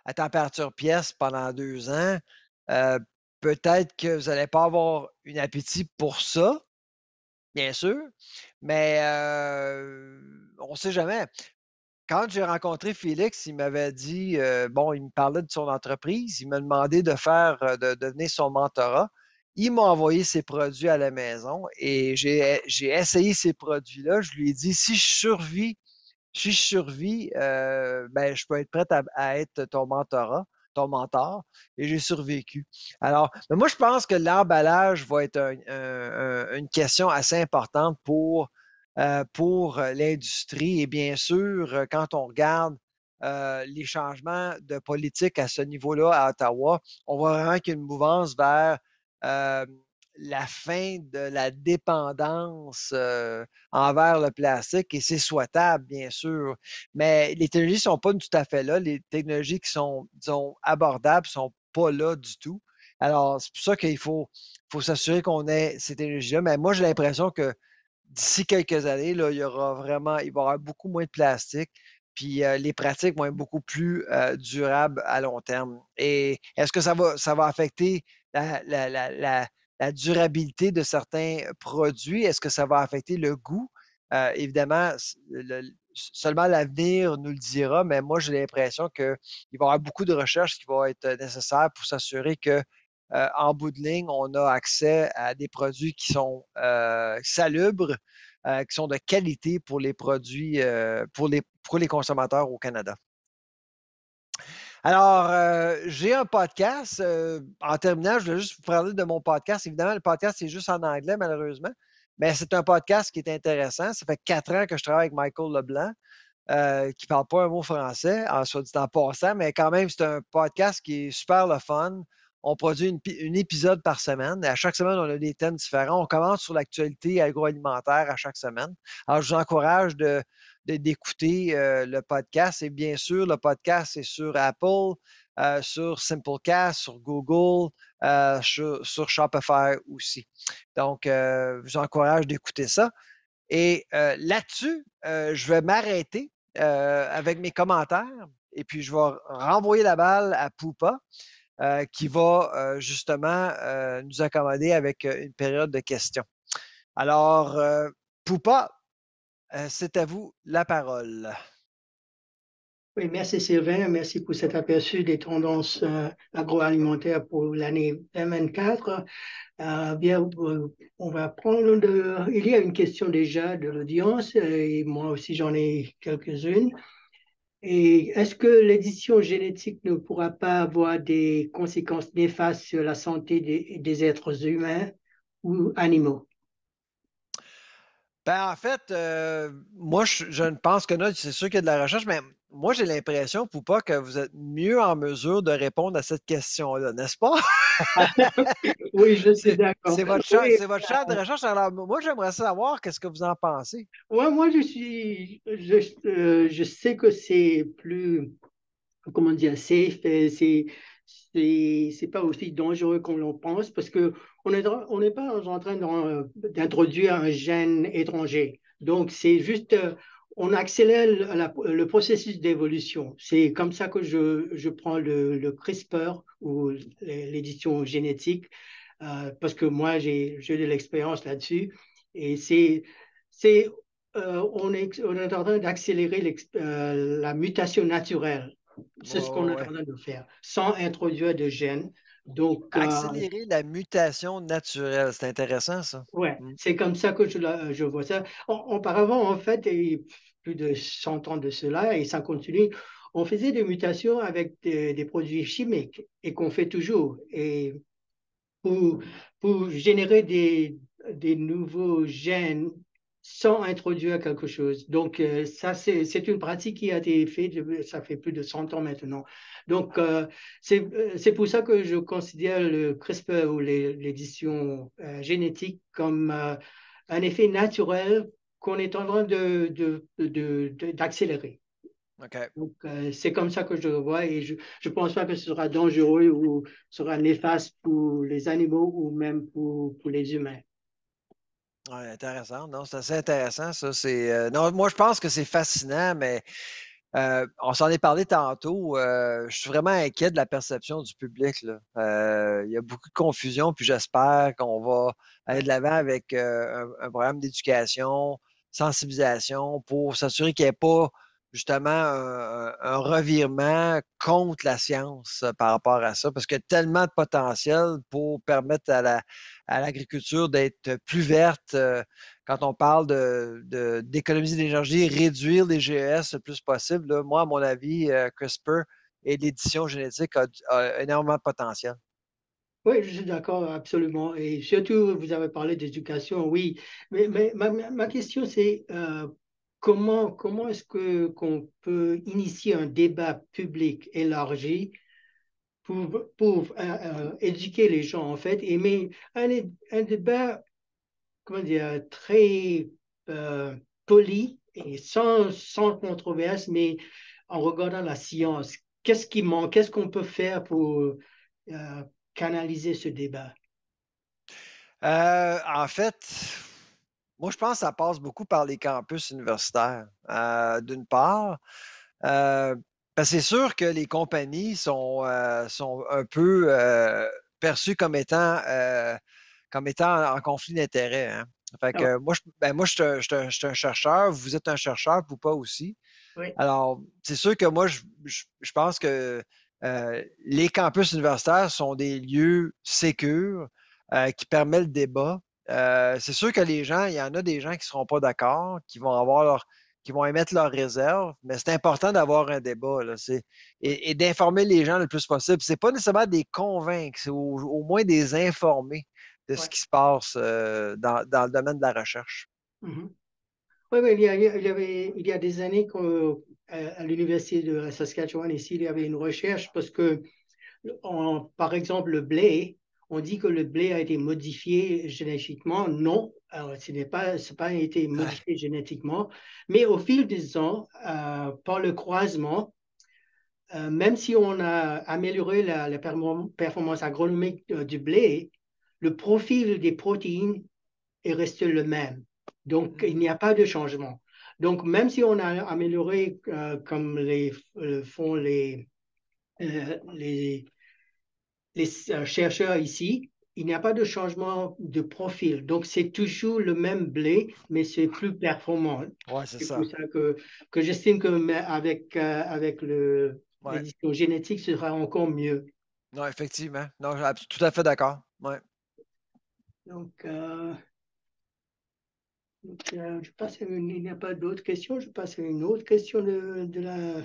à température pièce pendant deux ans, peut-être que vous n'allez pas avoir un appétit pour ça, bien sûr, mais euh, on ne sait jamais. Quand j'ai rencontré Félix, il m'avait dit, euh, bon, il me parlait de son entreprise, il m'a demandé de faire, euh, de devenir son mentorat. Il m'a envoyé ses produits à la maison et j'ai essayé ces produits-là. Je lui ai dit, si je survis, si je ben, je peux être prête à être ton mentorat ton mentor, et j'ai survécu. Alors, moi, je pense que l'emballage va être une question assez importante pour, euh, pour euh, l'industrie. Et bien sûr, euh, quand on regarde les changements de politique à ce niveau-là à Ottawa, on voit vraiment qu'il y a une mouvance vers la fin de la dépendance euh, envers le plastique et c'est souhaitable, bien sûr. Mais les technologies ne sont pas tout à fait là. Les technologies qui sont, disons, abordables ne sont pas là du tout. Alors, c'est pour ça qu'il faut, s'assurer qu'on ait ces technologies-là. Mais moi, j'ai l'impression que d'ici quelques années, là, il y aura vraiment, il y avoir beaucoup moins de plastique. Puis euh, les pratiques vont être beaucoup plus euh, durables à long terme. Et est-ce que ça va, affecter la la durabilité de certains produits? Est-ce que ça va affecter le goût? évidemment, seulement l'avenir nous le dira, mais moi, j'ai l'impression qu'il va y avoir beaucoup de recherches qui vont être nécessaires pour s'assurer que en bout de ligne, on a accès à des produits qui sont salubres, qui sont de qualité pour les produits, pour les, pour les consommateurs au Canada. Alors, euh, j'ai un podcast. Euh, en terminant, je voulais juste vous parler de mon podcast. Évidemment, le podcast, c'est juste en anglais, malheureusement. Mais c'est un podcast qui est intéressant. Ça fait quatre ans que je travaille avec Michael Leblanc, euh, qui ne parle pas un mot français, en soit dit en passant, mais quand même, c'est un podcast qui est super le fun. On produit un épisode par semaine. Et à chaque semaine, on a des thèmes différents. On commence sur l'actualité agroalimentaire à chaque semaine. Alors, je vous encourage de, d'écouter euh, le podcast. Et bien sûr, le podcast est sur Apple, euh, sur Simplecast, sur Google, euh, sur, sur, Shopify aussi. Donc, je vous encourage d'écouter ça. Et là-dessus, je vais m'arrêter avec mes commentaires et puis je vais renvoyer la balle à Poupa. qui va justement nous accommoder avec une période de questions. Alors, Poupa, euh, c'est à vous la parole. Oui, merci Sylvain, merci pour cet aperçu des tendances euh, agroalimentaires pour l'année 2024. Euh, bien, on va prendre. Il y a une question déjà de l'audience et moi aussi j'en ai quelques-unes. Et est-ce que l'édition génétique ne pourra pas avoir des conséquences néfastes sur la santé des êtres humains ou animaux? Ben, en fait, euh, moi, je, ne pense que non, c'est sûr qu'il y a de la recherche, mais moi, j'ai l'impression, Poupa, que vous êtes mieux en mesure de répondre à cette question-là, n'est-ce pas? oui, je suis d'accord. C'est votre, champ, de recherche. Alors, moi, j'aimerais savoir qu'est-ce que vous en pensez. Oui, moi, je suis. Je, euh, je sais que c'est plus. Comment dire? C'est c'est pas aussi dangereux qu'on le pense parce que on n'est pas en train d'introduire un gène étranger. Donc, c'est juste, euh, on accélère le processus d'évolution. C'est comme ça que je, je prends le, CRISPR ou l'édition génétique euh, parce que moi, j'ai de l'expérience là-dessus. Et c'est, euh, on, est, on est en train d'accélérer la mutation naturelle c'est ce qu'on est en train de faire, sans introduire de gènes. Donc, euh, Accélérer la mutation naturelle, c'est intéressant ça. Oui, mm. c'est comme ça que je, je vois ça. auparavant, en fait, et plus de 100 ans de cela, et ça continue, on faisait des mutations avec des, des produits chimiques et qu'on fait toujours. Et pour, pour générer des, des nouveaux gènes sans introduire quelque chose. Donc, euh, ça, c'est une pratique qui a été faite, ça fait plus de 100 ans maintenant. Donc, euh, euh, c'est pour ça que je considère le CRISPR ou l'édition génétique comme un effet naturel qu'on est en train d'accélérer. De, de, Donc, c'est comme ça que je le vois et je ne pense pas que ce sera dangereux ou sera néfaste pour les animaux ou même pour, pour les humains intéressant. Non, c'est assez intéressant, ça. C'est, euh, non, moi, je pense que c'est fascinant, mais euh, on s'en est parlé tantôt. Euh, je suis vraiment inquiet de la perception du public. Là. il y a beaucoup de confusion, puis j'espère qu'on va aller de l'avant avec un, un, programme d'éducation, sensibilisation, pour s'assurer qu'il n'y ait pas justement un, revirement contre la science euh, par rapport à ça, parce qu'il y a tellement de potentiel pour permettre à, la, l'agriculture d'être plus verte euh, quand on parle de, d'économiser l'énergie, réduire les GES le plus possible. moi, à mon avis, euh, CRISPR et l'édition génétique ont énormément de potentiel. Oui, je suis d'accord, absolument. Et surtout, vous avez parlé d'éducation, oui. Mais, mais ma, question, c'est comment, est-ce que qu'on peut initier un débat public élargi pour, euh, euh, éduquer les gens en fait, et mais un, débat comment dire, très euh, poli et sans, controverse, mais en regardant la science, qu'est-ce qui manque, qu'est-ce qu'on peut faire pour canaliser ce débat En fait, moi, je pense que ça passe beaucoup par les campus universitaires, euh, d'une part. Euh, c'est sûr que les compagnies sont, euh, sont un peu perçues comme étant, comme étant en conflit d'intérêts. Hein. Ah que, moi, je, ben, moi je, suis un, chercheur, vous êtes un chercheur, vous pas aussi. Alors, c'est sûr que moi, je, je pense que les campus universitaires sont des lieux sécurs qui permettent le débat, euh, c'est sûr que les gens, il y en a des gens qui ne seront pas d'accord, qui vont avoir leur, qui vont émettre leurs réserves, mais c'est important d'avoir un débat et, d'informer les gens le plus possible. Ce n'est pas nécessairement des convaincre, c'est au, moins des informer de ce qui se passe euh, dans, le domaine de la recherche. Mmh oui, ben, il y, a, des années qu'à l'Université de Saskatchewan, ici, il y avait une recherche parce que, par exemple, le blé, on dit que le blé a été modifié génétiquement. Non, ce n'est pas, pas été modifié génétiquement. Mais au fil des ans, euh, par le croisement, euh, même si on a amélioré la, performance agronomique euh, du blé, le profil des protéines est resté le même. Donc, mm-hmm. il n'y a pas de changement. Donc, même si on a amélioré, comme les, font les, les les euh, chercheurs ici, il n'y a pas de changement de profil. Donc, c'est toujours le même blé, mais c'est plus performant. Ouais, c'est ça. pour ça que, que j'estime qu'avec avec euh, avec le l'édition génétique, ce sera encore mieux. Non, effectivement. Non, je suis tout à fait d'accord. Ouais. Donc, euh, je passe sais pas il n'y a pas d'autres questions. Je passe à une autre question de, de la,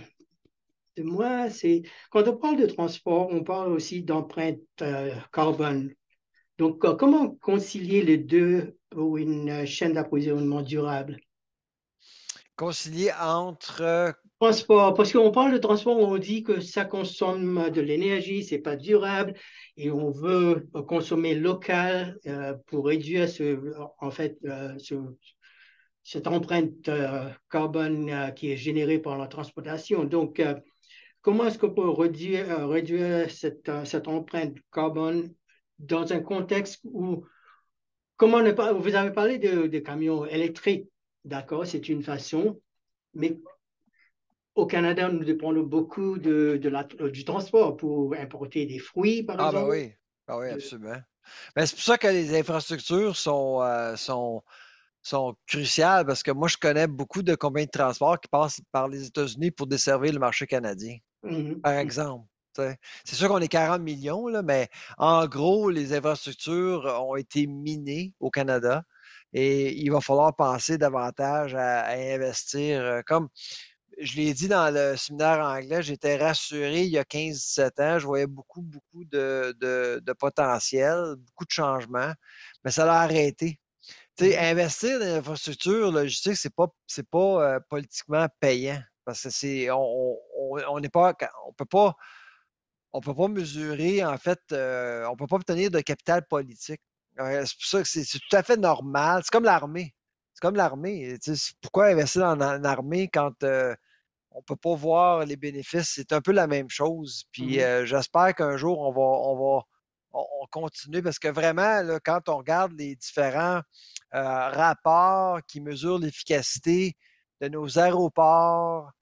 moi, c'est quand on parle de transport, on parle aussi d'empreinte euh, carbone. Donc, comment concilier les deux pour une euh, chaîne d'approvisionnement durable? Concilier entre... Euh, transport, parce qu'on parle de transport, on dit que ça consomme de l'énergie, c'est pas durable, et on veut consommer local pour réduire ce, en fait, cette empreinte carbone qui est générée par la transportation. Donc, Comment est-ce qu'on peut réduire, euh, euh, cette, empreinte carbone dans un contexte où, comment ne pas, vous avez parlé de, camions électriques, d'accord, c'est une façon, mais au Canada, nous dépendons beaucoup de, euh, du transport pour importer des fruits, par ah, bah exemple. Ben oui. Ah oui, absolument. Mais c'est pour ça que les infrastructures sont, sont, sont cruciales parce que moi, je connais beaucoup de combien de transport qui passent par les États-Unis pour desservir le marché canadien. Mmh par mmh. exemple. C'est sûr qu'on est 40 millions, là, mais en gros, les infrastructures euh, ont été minées au Canada et il va falloir penser davantage à, investir. Euh, comme je l'ai dit dans le séminaire anglais, j'étais rassuré il y a 15-17 ans, je voyais beaucoup, beaucoup de, potentiel, beaucoup de changements, mais ça l'a arrêté mmh investir dans l'infrastructure logistique, ce n'est pas, pas euh, politiquement payant. Parce que c'est. On peut pas. On peut pas mesurer, en fait, on euh, on peut pas obtenir de capital politique. c'est pour ça que c'est tout à fait normal. C'est comme l'armée. C'est comme l'armée. pourquoi investir dans l'armée quand on euh, on peut pas voir les bénéfices? C'est un peu la même chose. Puis mmh euh, j'espère qu'un jour, on va, continuer. parce que vraiment, quand on regarde les différents rapports qui mesurent l'efficacité de nos aéroports,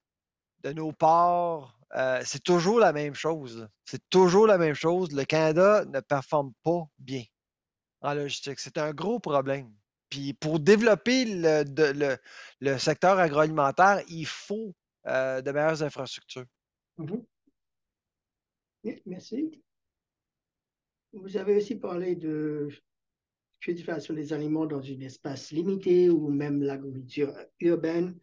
de nos ports, euh, c'est toujours la même chose. C'est toujours la même chose. Le Canada ne performe pas bien en logistique. C'est un gros problème. Puis pour développer le, secteur agroalimentaire, il faut euh, de meilleures infrastructures. Mm-hmm. Merci. Vous avez aussi parlé de purification des aliments dans un espace limité ou même l'agriculture urbaine.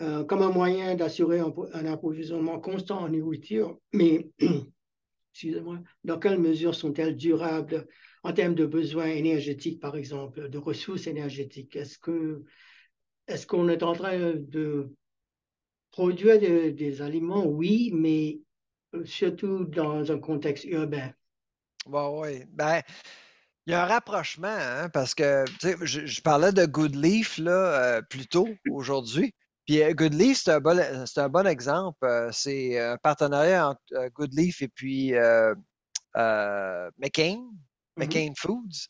Euh, comme un moyen d'assurer un, approvisionnement constant en nourriture, mais excusez-moi, dans quelle mesure sont-elles durables en termes de besoins énergétiques, par exemple, de ressources énergétiques Est-ce que est-ce qu'on est en train de produire des aliments Oui, mais euh, surtout dans un contexte urbain. Bah oui, oui, ben, Il y a un rapprochement, hein, parce que je, parlais de Goodleaf là, euh, plus tôt aujourd'hui. Puis euh, Goodleaf, c'est un, bon, euh, exemple. Euh, c'est un partenariat entre Goodleaf et puis euh, McCain, mm-hmm. McCain Foods.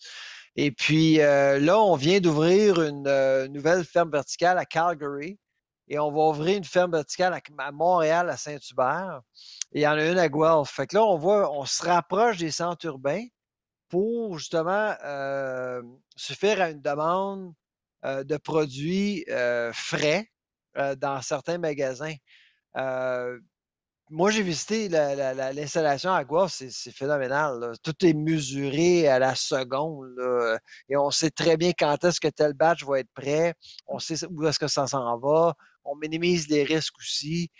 Et puis là, on vient d'ouvrir une nouvelle ferme verticale à Calgary. Et on va ouvrir une ferme verticale à, Montréal, à Saint-Hubert. Et il y en a une à Guelph. Fait que là, on voit, on se rapproche des centres urbains pour justement suffire à une demande de produits frais euh, dans certains magasins. Euh, moi, j'ai visité l'installation à Guas, c'est phénoménal. Tout est mesuré à la seconde. Et on sait très bien quand est-ce que tel batch va être prêt. On sait où est-ce que ça s'en va. On minimise les risques aussi.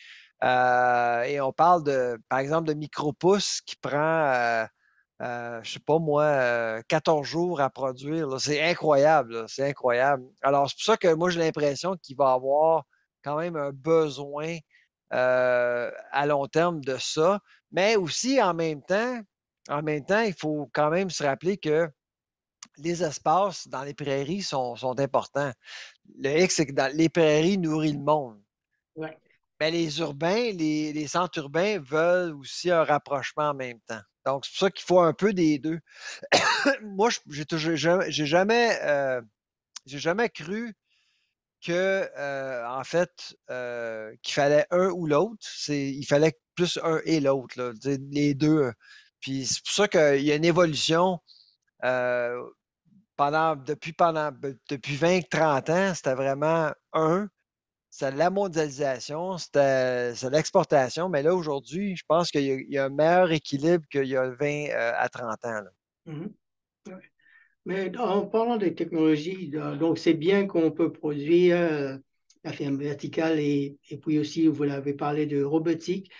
Euh, et on parle de, par exemple, de micro qui prend, je ne je sais pas moi, 14 jours à produire. C'est incroyable. C'est incroyable. Alors, c'est pour ça que moi, j'ai l'impression qu'il va y avoir quand même un besoin euh, à long terme de ça. Mais aussi, en même temps, en même temps, il faut quand même se rappeler que les espaces dans les prairies sont, sont importants. Le X, c'est que dans les prairies nourrissent le monde. Mais les urbains, les, les, centres urbains veulent aussi un rapprochement en même temps. Donc, c'est pour ça qu'il faut un peu des deux. Moi, j'ai jamais, euh, jamais cru que, euh, en fait, euh, qu'il fallait un ou l'autre. C'est, il fallait plus un et l'autre, les deux. Puis c'est pour ça qu'il y a une évolution euh, depuis, pendant, ben, depuis 20-30 ans, c'était vraiment un. C'est la mondialisation, c'était, c'est l'exportation. Mais là, aujourd'hui, je pense qu'il y, a, un meilleur équilibre qu'il y a 20 à 30 ans. Là. Mmh mais en parlant des technologies, donc c'est bien qu'on peut produire euh, la ferme verticale et, et puis aussi, vous l'avez parlé de robotique.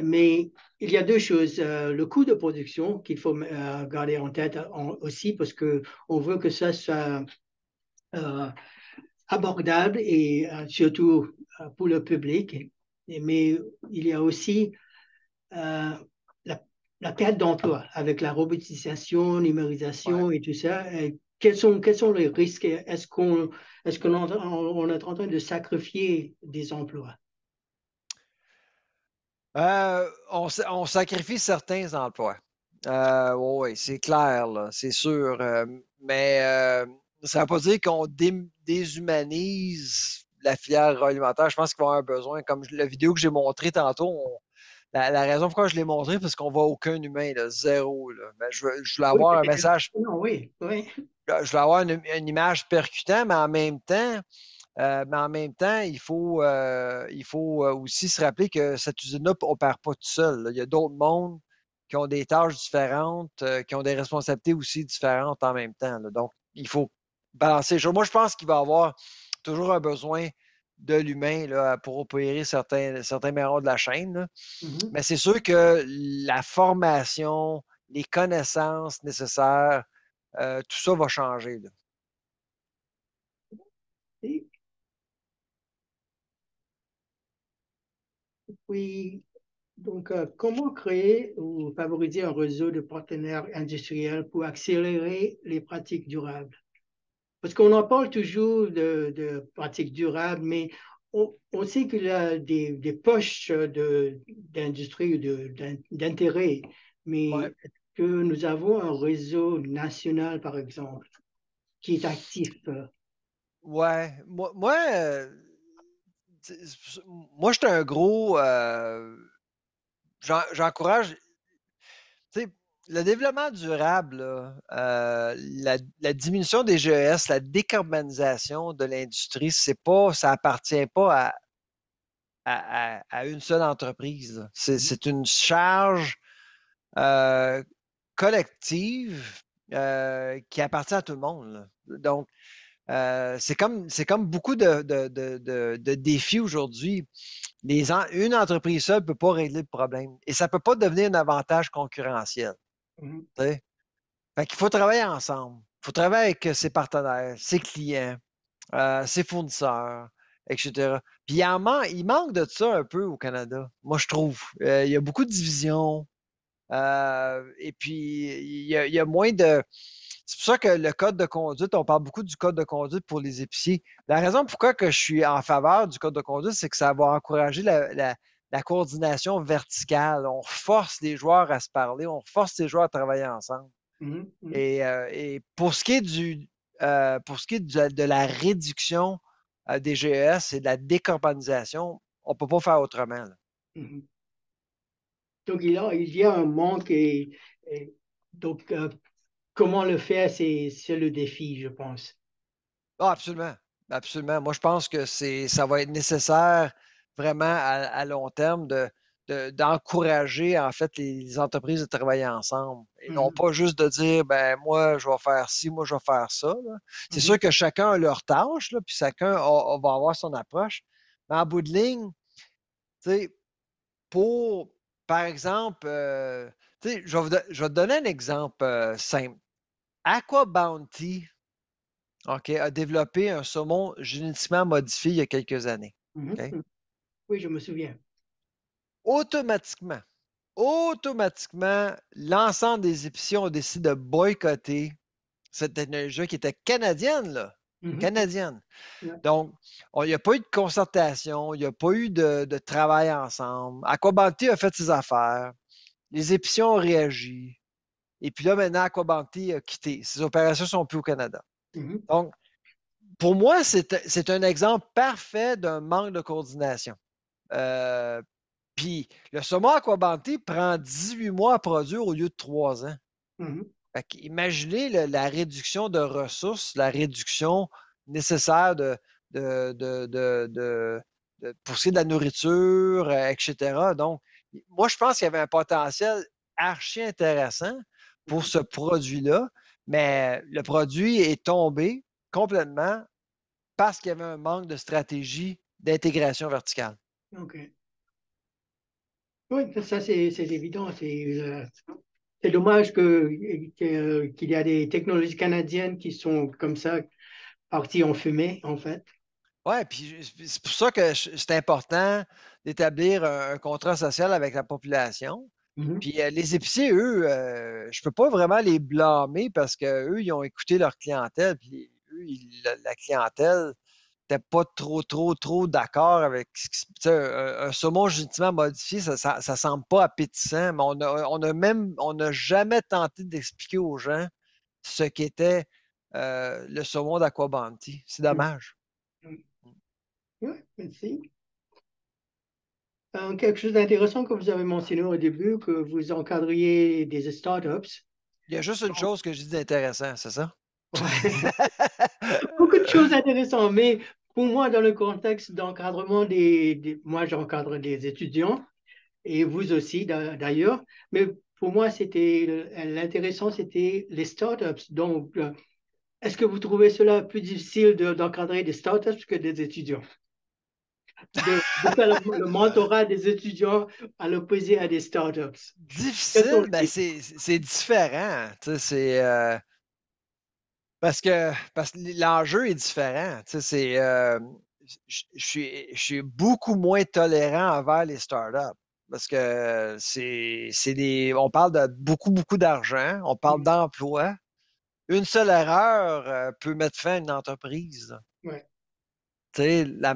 Mais il y a deux choses. Euh, le coût de production qu'il faut euh, garder en tête aussi parce qu'on veut que ça soit abordable et surtout pour le public. Mais il y a aussi la perte d'emploi avec la robotisation, numérisation et tout ça. quels, sont, les risques Est-ce qu'on est, est en train de sacrifier des emplois euh, on, sacrifie certains emplois. Euh, oui, c'est clair, c'est sûr. Euh, mais ça ne veut pas dire qu'on déshumanise la filière alimentaire. Je pense qu'il va y avoir un besoin. Comme la vidéo que j'ai montrée tantôt, on, la, raison pourquoi je l'ai montré, parce qu'on voit aucun humain, zéro. Ben, je, je voulais avoir un message. oui, oui. Je voulais avoir une, image percutante, mais en même temps, euh, mais en même temps, il faut, euh, il faut euh, aussi se rappeler que cette usine-là, on pas tout seul. Il y a d'autres mondes qui ont des tâches différentes, qui ont des responsabilités aussi différentes en même temps. Donc, il faut balancer Moi, je pense qu'il va y avoir toujours un besoin de l'humain pour opérer certains, certains de la chaîne. Mm-hmm. Mais c'est sûr que la formation, les connaissances nécessaires, euh, tout ça va changer. Oui. donc, euh, comment créer ou favoriser un réseau de partenaires industriels pour accélérer les pratiques durables parce qu'on en parle toujours de, pratiques durables, mais on, sait qu'il y a des, poches d'industrie ou d'intérêt, mais est-ce que nous avons un réseau national, par exemple, qui est actif. Ouais, moi, moi, j'étais un gros. Euh, j'encourage le développement durable, euh, la, diminution des GES, la décarbonisation de l'industrie, c'est pas, ça appartient pas à, une seule entreprise. Mm-hmm. C'est une charge euh, collective euh, qui appartient à tout le monde. Donc, c'est comme, beaucoup de, défis aujourd'hui. une entreprise seule ne peut pas régler le problème et ça ne peut pas devenir un avantage concurrentiel. Mhm. Fait qu'il faut travailler ensemble. Il faut travailler avec euh, ses partenaires, ses clients, euh, ses fournisseurs, etc. Puis il, manque de ça un peu au Canada, moi je trouve. Euh, il y a beaucoup de divisions. et puis il y, a, moins de. C'est pour ça que le code de conduite, on parle beaucoup du code de conduite pour les épiciers. La raison pourquoi que je suis en faveur du code de conduite, c'est que ça va encourager la, la coordination verticale. On force les joueurs à se parler, on force les joueurs à travailler ensemble. Mmh mmh. Euh, et, pour ce qui est, euh, pour ce qui de, la réduction euh, des GES et de la décarbonisation, on ne peut pas faire autrement. Mmh donc, il y, a, un monde qui est... donc, comment le faire, c'est le défi, je pense. Ah, absolument. Absolument. Moi, je pense que ça va être nécessaire vraiment à, long terme de, d'encourager en fait les entreprises de travailler ensemble et non mm-hmm. pas juste de dire ben moi je vais faire ci moi je vais faire ça c'est mm-hmm. sûr que chacun a leur tâche là, puis chacun va avoir son approche mais en bout de ligne tu sais pour par exemple euh, je vais, te donner un exemple euh, simple Aqua Bounty ok a développé un saumon génétiquement modifié il y a quelques années mm-hmm. Oui, je me souviens. Automatiquement, automatiquement, l'ensemble des Égyptiens ont décidé de boycotter cette énergie qui était canadienne, mhm. Canadienne. Donc, il n'y a pas eu de concertation, il n'y a pas eu de, travail ensemble. Aquabanti a fait ses affaires. Les Égyptiens ont réagi. Et puis là, maintenant, Aquabanti a quitté. Ses opérations ne sont plus au Canada. Mhm. Donc, pour moi, c'est un exemple parfait d'un manque de coordination. Euh, puis le saumon aquabanté prend 18 mois à produire au lieu de 3 ans. Mm-hmm. imaginez la réduction de ressources, la réduction nécessaire de, de, pour ce qui de la nourriture, euh, etc. Donc, moi, je pense qu'il y avait un potentiel archi intéressant pour ce mm-hmm. produit-là, mais le produit est tombé complètement parce qu'il y avait un manque de stratégie d'intégration verticale. Ok. oui, ça c'est évident. C'est euh, dommage qu'il que, euh, qu'il y a des technologies canadiennes qui sont comme ça parties en fumée, en fait. Oui, puis c'est pour ça que c'est important d'établir un contrat social avec la population. Mm-hmm. Puis euh, les épiciers, eux, je ne peux pas vraiment les blâmer parce qu'eux, ils ont écouté leur clientèle. Puis eux, la, clientèle, T'es pas trop, trop, trop d'accord avec un, un saumon justement modifié, ça, ne semble pas appétissant, mais on a, même, on n'a jamais tenté d'expliquer aux gens ce qu'était euh, le saumon d'Aquabanti. C'est mmh. dommage. Mmh. Oui, merci. Euh, quelque chose d'intéressant que vous avez mentionné au début, que vous encadriez des startups. Il y a juste une chose que je dis d'intéressant, c'est ça? Beaucoup de choses intéressantes, mais pour moi, dans le contexte d'encadrement des, Moi, j'encadre des étudiants, et vous aussi d'ailleurs, mais pour moi, c'était l'intéressant, c'était les startups. Donc, euh, est-ce que vous trouvez cela plus difficile d'encadrer des startups que des étudiants de, le, mentorat des étudiants à l'opposé à des startups Difficile, ben, c'est différent. c'est. Euh, parce que, parce l'enjeu est différent. Euh, je, suis, beaucoup moins tolérant envers les startups. Parce que c'est, des. On parle de beaucoup, beaucoup d'argent, on parle mmh. d'emploi. Une seule erreur euh, peut mettre fin à une entreprise. La,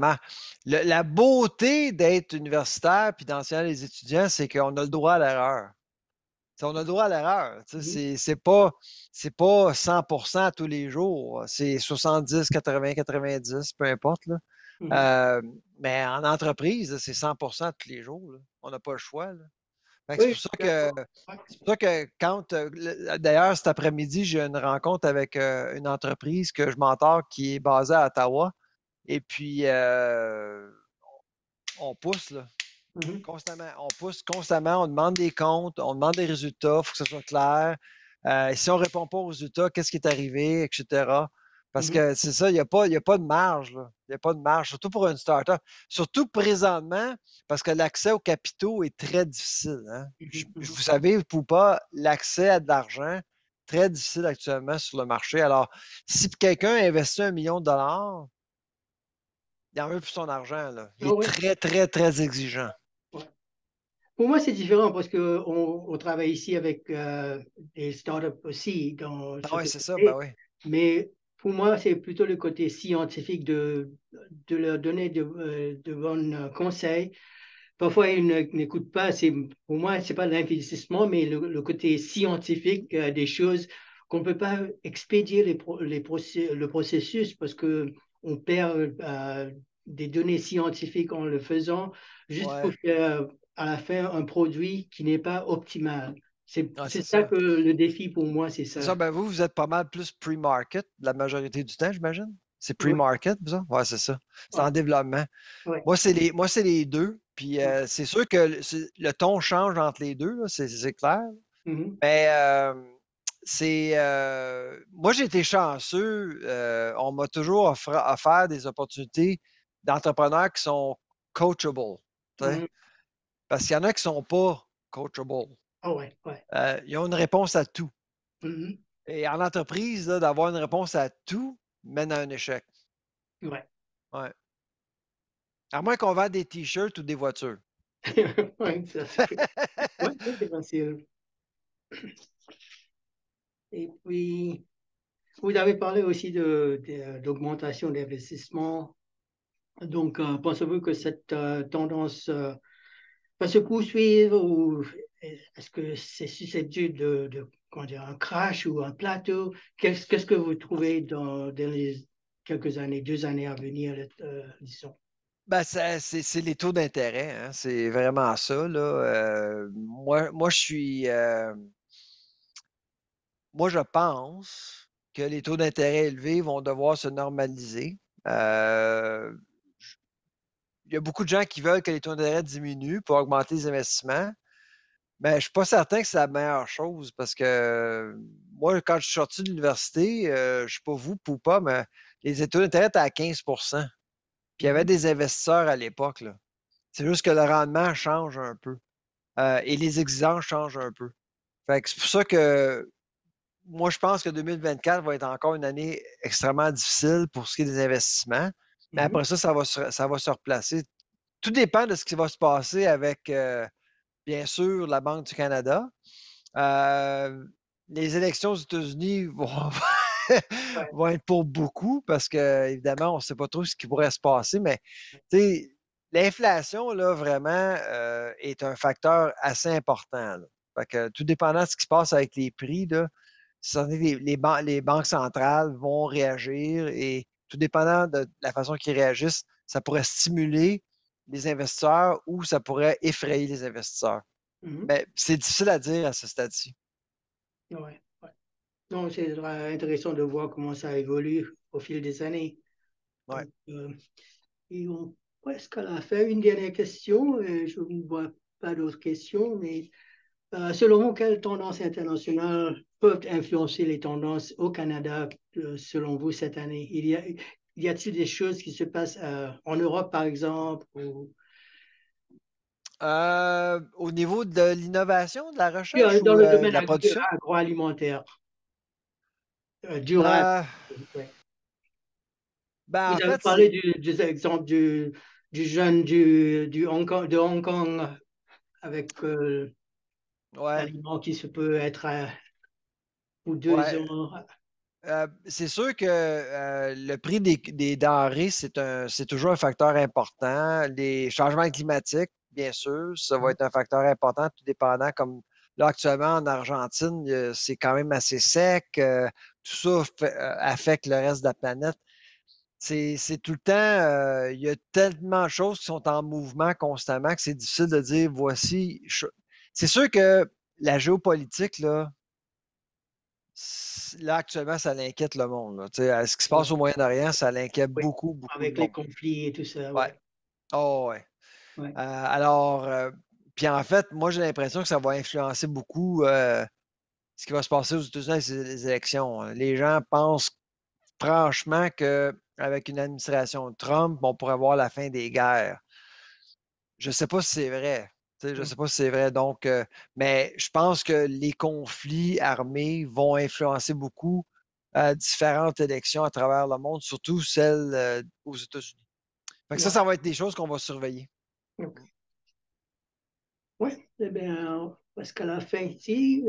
la, beauté d'être universitaire et d'enseigner les étudiants, c'est qu'on a le droit à l'erreur on a droit à l'erreur. C'est, n'est pas, c'est pas 100% tous les jours. C'est 70, 80, 90, peu importe. Mmh. Euh, mais en entreprise, c'est 100% tous les jours. On n'a pas le choix. c'est, pour pour, ça que quand, euh, d'ailleurs, cet après-midi, j'ai une rencontre avec euh, une entreprise que je m'entends qui est basée à Ottawa. Et puis, on pousse. Là. Mhm. Constamment. On pousse constamment, on demande des comptes, on demande des résultats, il faut que ce soit clair. et euh, si on ne répond pas aux résultats, qu'est-ce qui est arrivé, etc. Parce mhm. que c'est ça, il n'y a, pas, a pas de marge. Il n'y a pas de marge, surtout pour une start-up. Surtout présentement, parce que l'accès aux capitaux est très difficile. Hein. Mhm, vous savez, ou pas, l'accès à de l'argent, très difficile actuellement sur le marché. Alors, si quelqu'un investit un million de dollars, il en veut plus son argent. Là. Il ah est très, très, très exigeant. Pour moi, c'est différent parce qu'on on travaille ici avec euh, des startups aussi. Dans ah oui, c'est ça, bah Mais pour moi, c'est plutôt le côté scientifique de, de leur donner de, euh, de bons euh, conseils. Parfois, ils n'écoutent pas. Pour moi, ce n'est pas l'investissement, mais le, côté scientifique des choses qu'on ne peut pas expédier les, les le processus parce qu'on perd des données scientifiques en le faisant juste pour à faire un produit qui n'est pas optimal. C'est ça, que le défi pour moi, c'est ça. Ben, vous, vous êtes pas mal plus pre-market la majorité du temps, j'imagine. C'est pre-market, ça? Oui, c'est ça. C'est en développement. Moi, c'est les, les deux. Puis euh, c'est sûr que le, ton change entre les deux, c'est, clair. Mm-hmm. Mais euh, c'est. Euh, moi, j'ai été chanceux. on m'a toujours offert des opportunités d'entrepreneurs qui sont coachables, mm-hmm. Parce qu'il y en a qui ne sont pas coachable. Oh ouais, ouais. Euh, ils ont une réponse à tout. Mm-hmm. Et en entreprise, d'avoir une réponse à tout mène à un échec. Ouais. ouais. À moins qu'on vende des t-shirts ou des voitures. oui, c'est facile. Et puis, vous avez parlé aussi d'augmentation de, d'investissement. Donc, euh, pensez-vous que cette euh, tendance va se poursuivre ou est-ce que c'est susceptible de, de comment un crash ou un plateau Qu'est-ce que vous trouvez dans, les quelques années, deux années à venir, euh, disons ben, c'est les taux d'intérêt, hein. c'est vraiment ça. Là. Euh, moi, je suis. Euh, moi, je pense que les taux d'intérêt élevés vont devoir se normaliser il y a beaucoup de gens qui veulent que les taux d'intérêt diminuent pour augmenter les investissements. Mais ben, je ne suis pas certain que c'est la meilleure chose parce que moi, quand je suis sorti de l'université, euh, je ne suis pas vous, ou pas, mais les taux d'intérêt étaient à 15 Puis il y avait des investisseurs à l'époque. C'est juste que le rendement change un peu euh, et les exigences changent un peu. c'est pour ça que moi, je pense que 2024 va être encore une année extrêmement difficile pour ce qui est des investissements. Mais mhm. après ça, ça va, se, ça va se replacer. Tout dépend de ce qui va se passer avec, euh, bien sûr, la Banque du Canada. Euh, les élections aux États-Unis vont, vont être pour beaucoup parce que, évidemment, on ne sait pas trop ce qui pourrait se passer, mais l'inflation, là, vraiment, euh, est un facteur assez important. que, tout dépendant de ce qui se passe avec les prix, les, les, banques centrales vont réagir et tout dépendant de la façon qu'ils réagissent, ça pourrait stimuler les investisseurs ou ça pourrait effrayer les investisseurs. Mais mm-hmm. ben, c'est difficile à dire à ce stade-ci. Oui. Ouais. Donc, c'est intéressant de voir comment ça évolue au fil des années. Oui. Euh, et on presque à Une dernière question. Euh, je ne vois pas d'autres questions, mais euh, selon quelle tendance internationale peuvent influencer les tendances au Canada euh, selon vous cette année Il y a, y a-t-il des choses qui se passent euh, en Europe par exemple euh, Au niveau de l'innovation, de la recherche Dans le domaine de la production? agroalimentaire. durable. Ah. Ben, vous avez parlé du, des exemples du, du jeune du, du de Hong Kong avec l'aliment qui se peut être euh, c'est sûr que euh, le prix des, des denrées, c'est toujours un facteur important. Les changements climatiques, bien sûr, ça va mm-hmm. être un facteur important, tout dépendant. Comme là, actuellement, en Argentine, c'est quand même assez sec. Euh, tout ça affecte le reste de la planète. C'est tout le temps, il y a tellement de choses qui sont en mouvement constamment que c'est difficile de dire voici. C'est sûr que la géopolitique, là, là, actuellement, ça l'inquiète le monde. Ce qui se passe au Moyen-Orient, ça l'inquiète beaucoup, beaucoup. Avec les conflits et tout ça. Ouais. Ah Oh, euh, alors, euh, puis en fait, moi, j'ai l'impression que ça va influencer beaucoup euh, ce qui va se passer aux États-Unis avec les élections. Hein. Les gens pensent franchement qu'avec une administration Trump, on pourrait avoir la fin des guerres. Je ne sais pas si c'est vrai je ne sais pas si c'est vrai. Donc, euh, mais je pense que les conflits armés vont influencer beaucoup euh, différentes élections à travers le monde, surtout celles euh, aux États-Unis. Ça, ça va être des choses qu'on va surveiller. Oui, eh bien, parce qu'à la fin ici,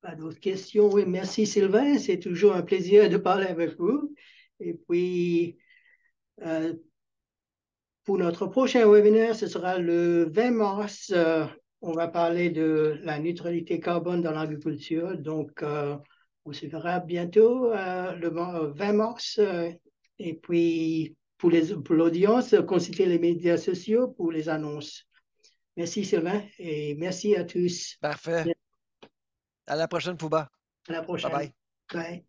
pas d'autres questions. Oui, merci Sylvain, c'est toujours un plaisir de parler avec vous. Et puis, pour notre prochain webinaire, ce sera le 20 mars. Euh, on va parler de la neutralité carbone dans l'agriculture. Donc, euh, on se verra bientôt euh, le 20 mars. et puis, pour l'audience, pour consultez les médias sociaux pour les annonces. Merci Sylvain et merci à tous. Parfait. À la prochaine, Pouba. À la prochaine. bye. bye.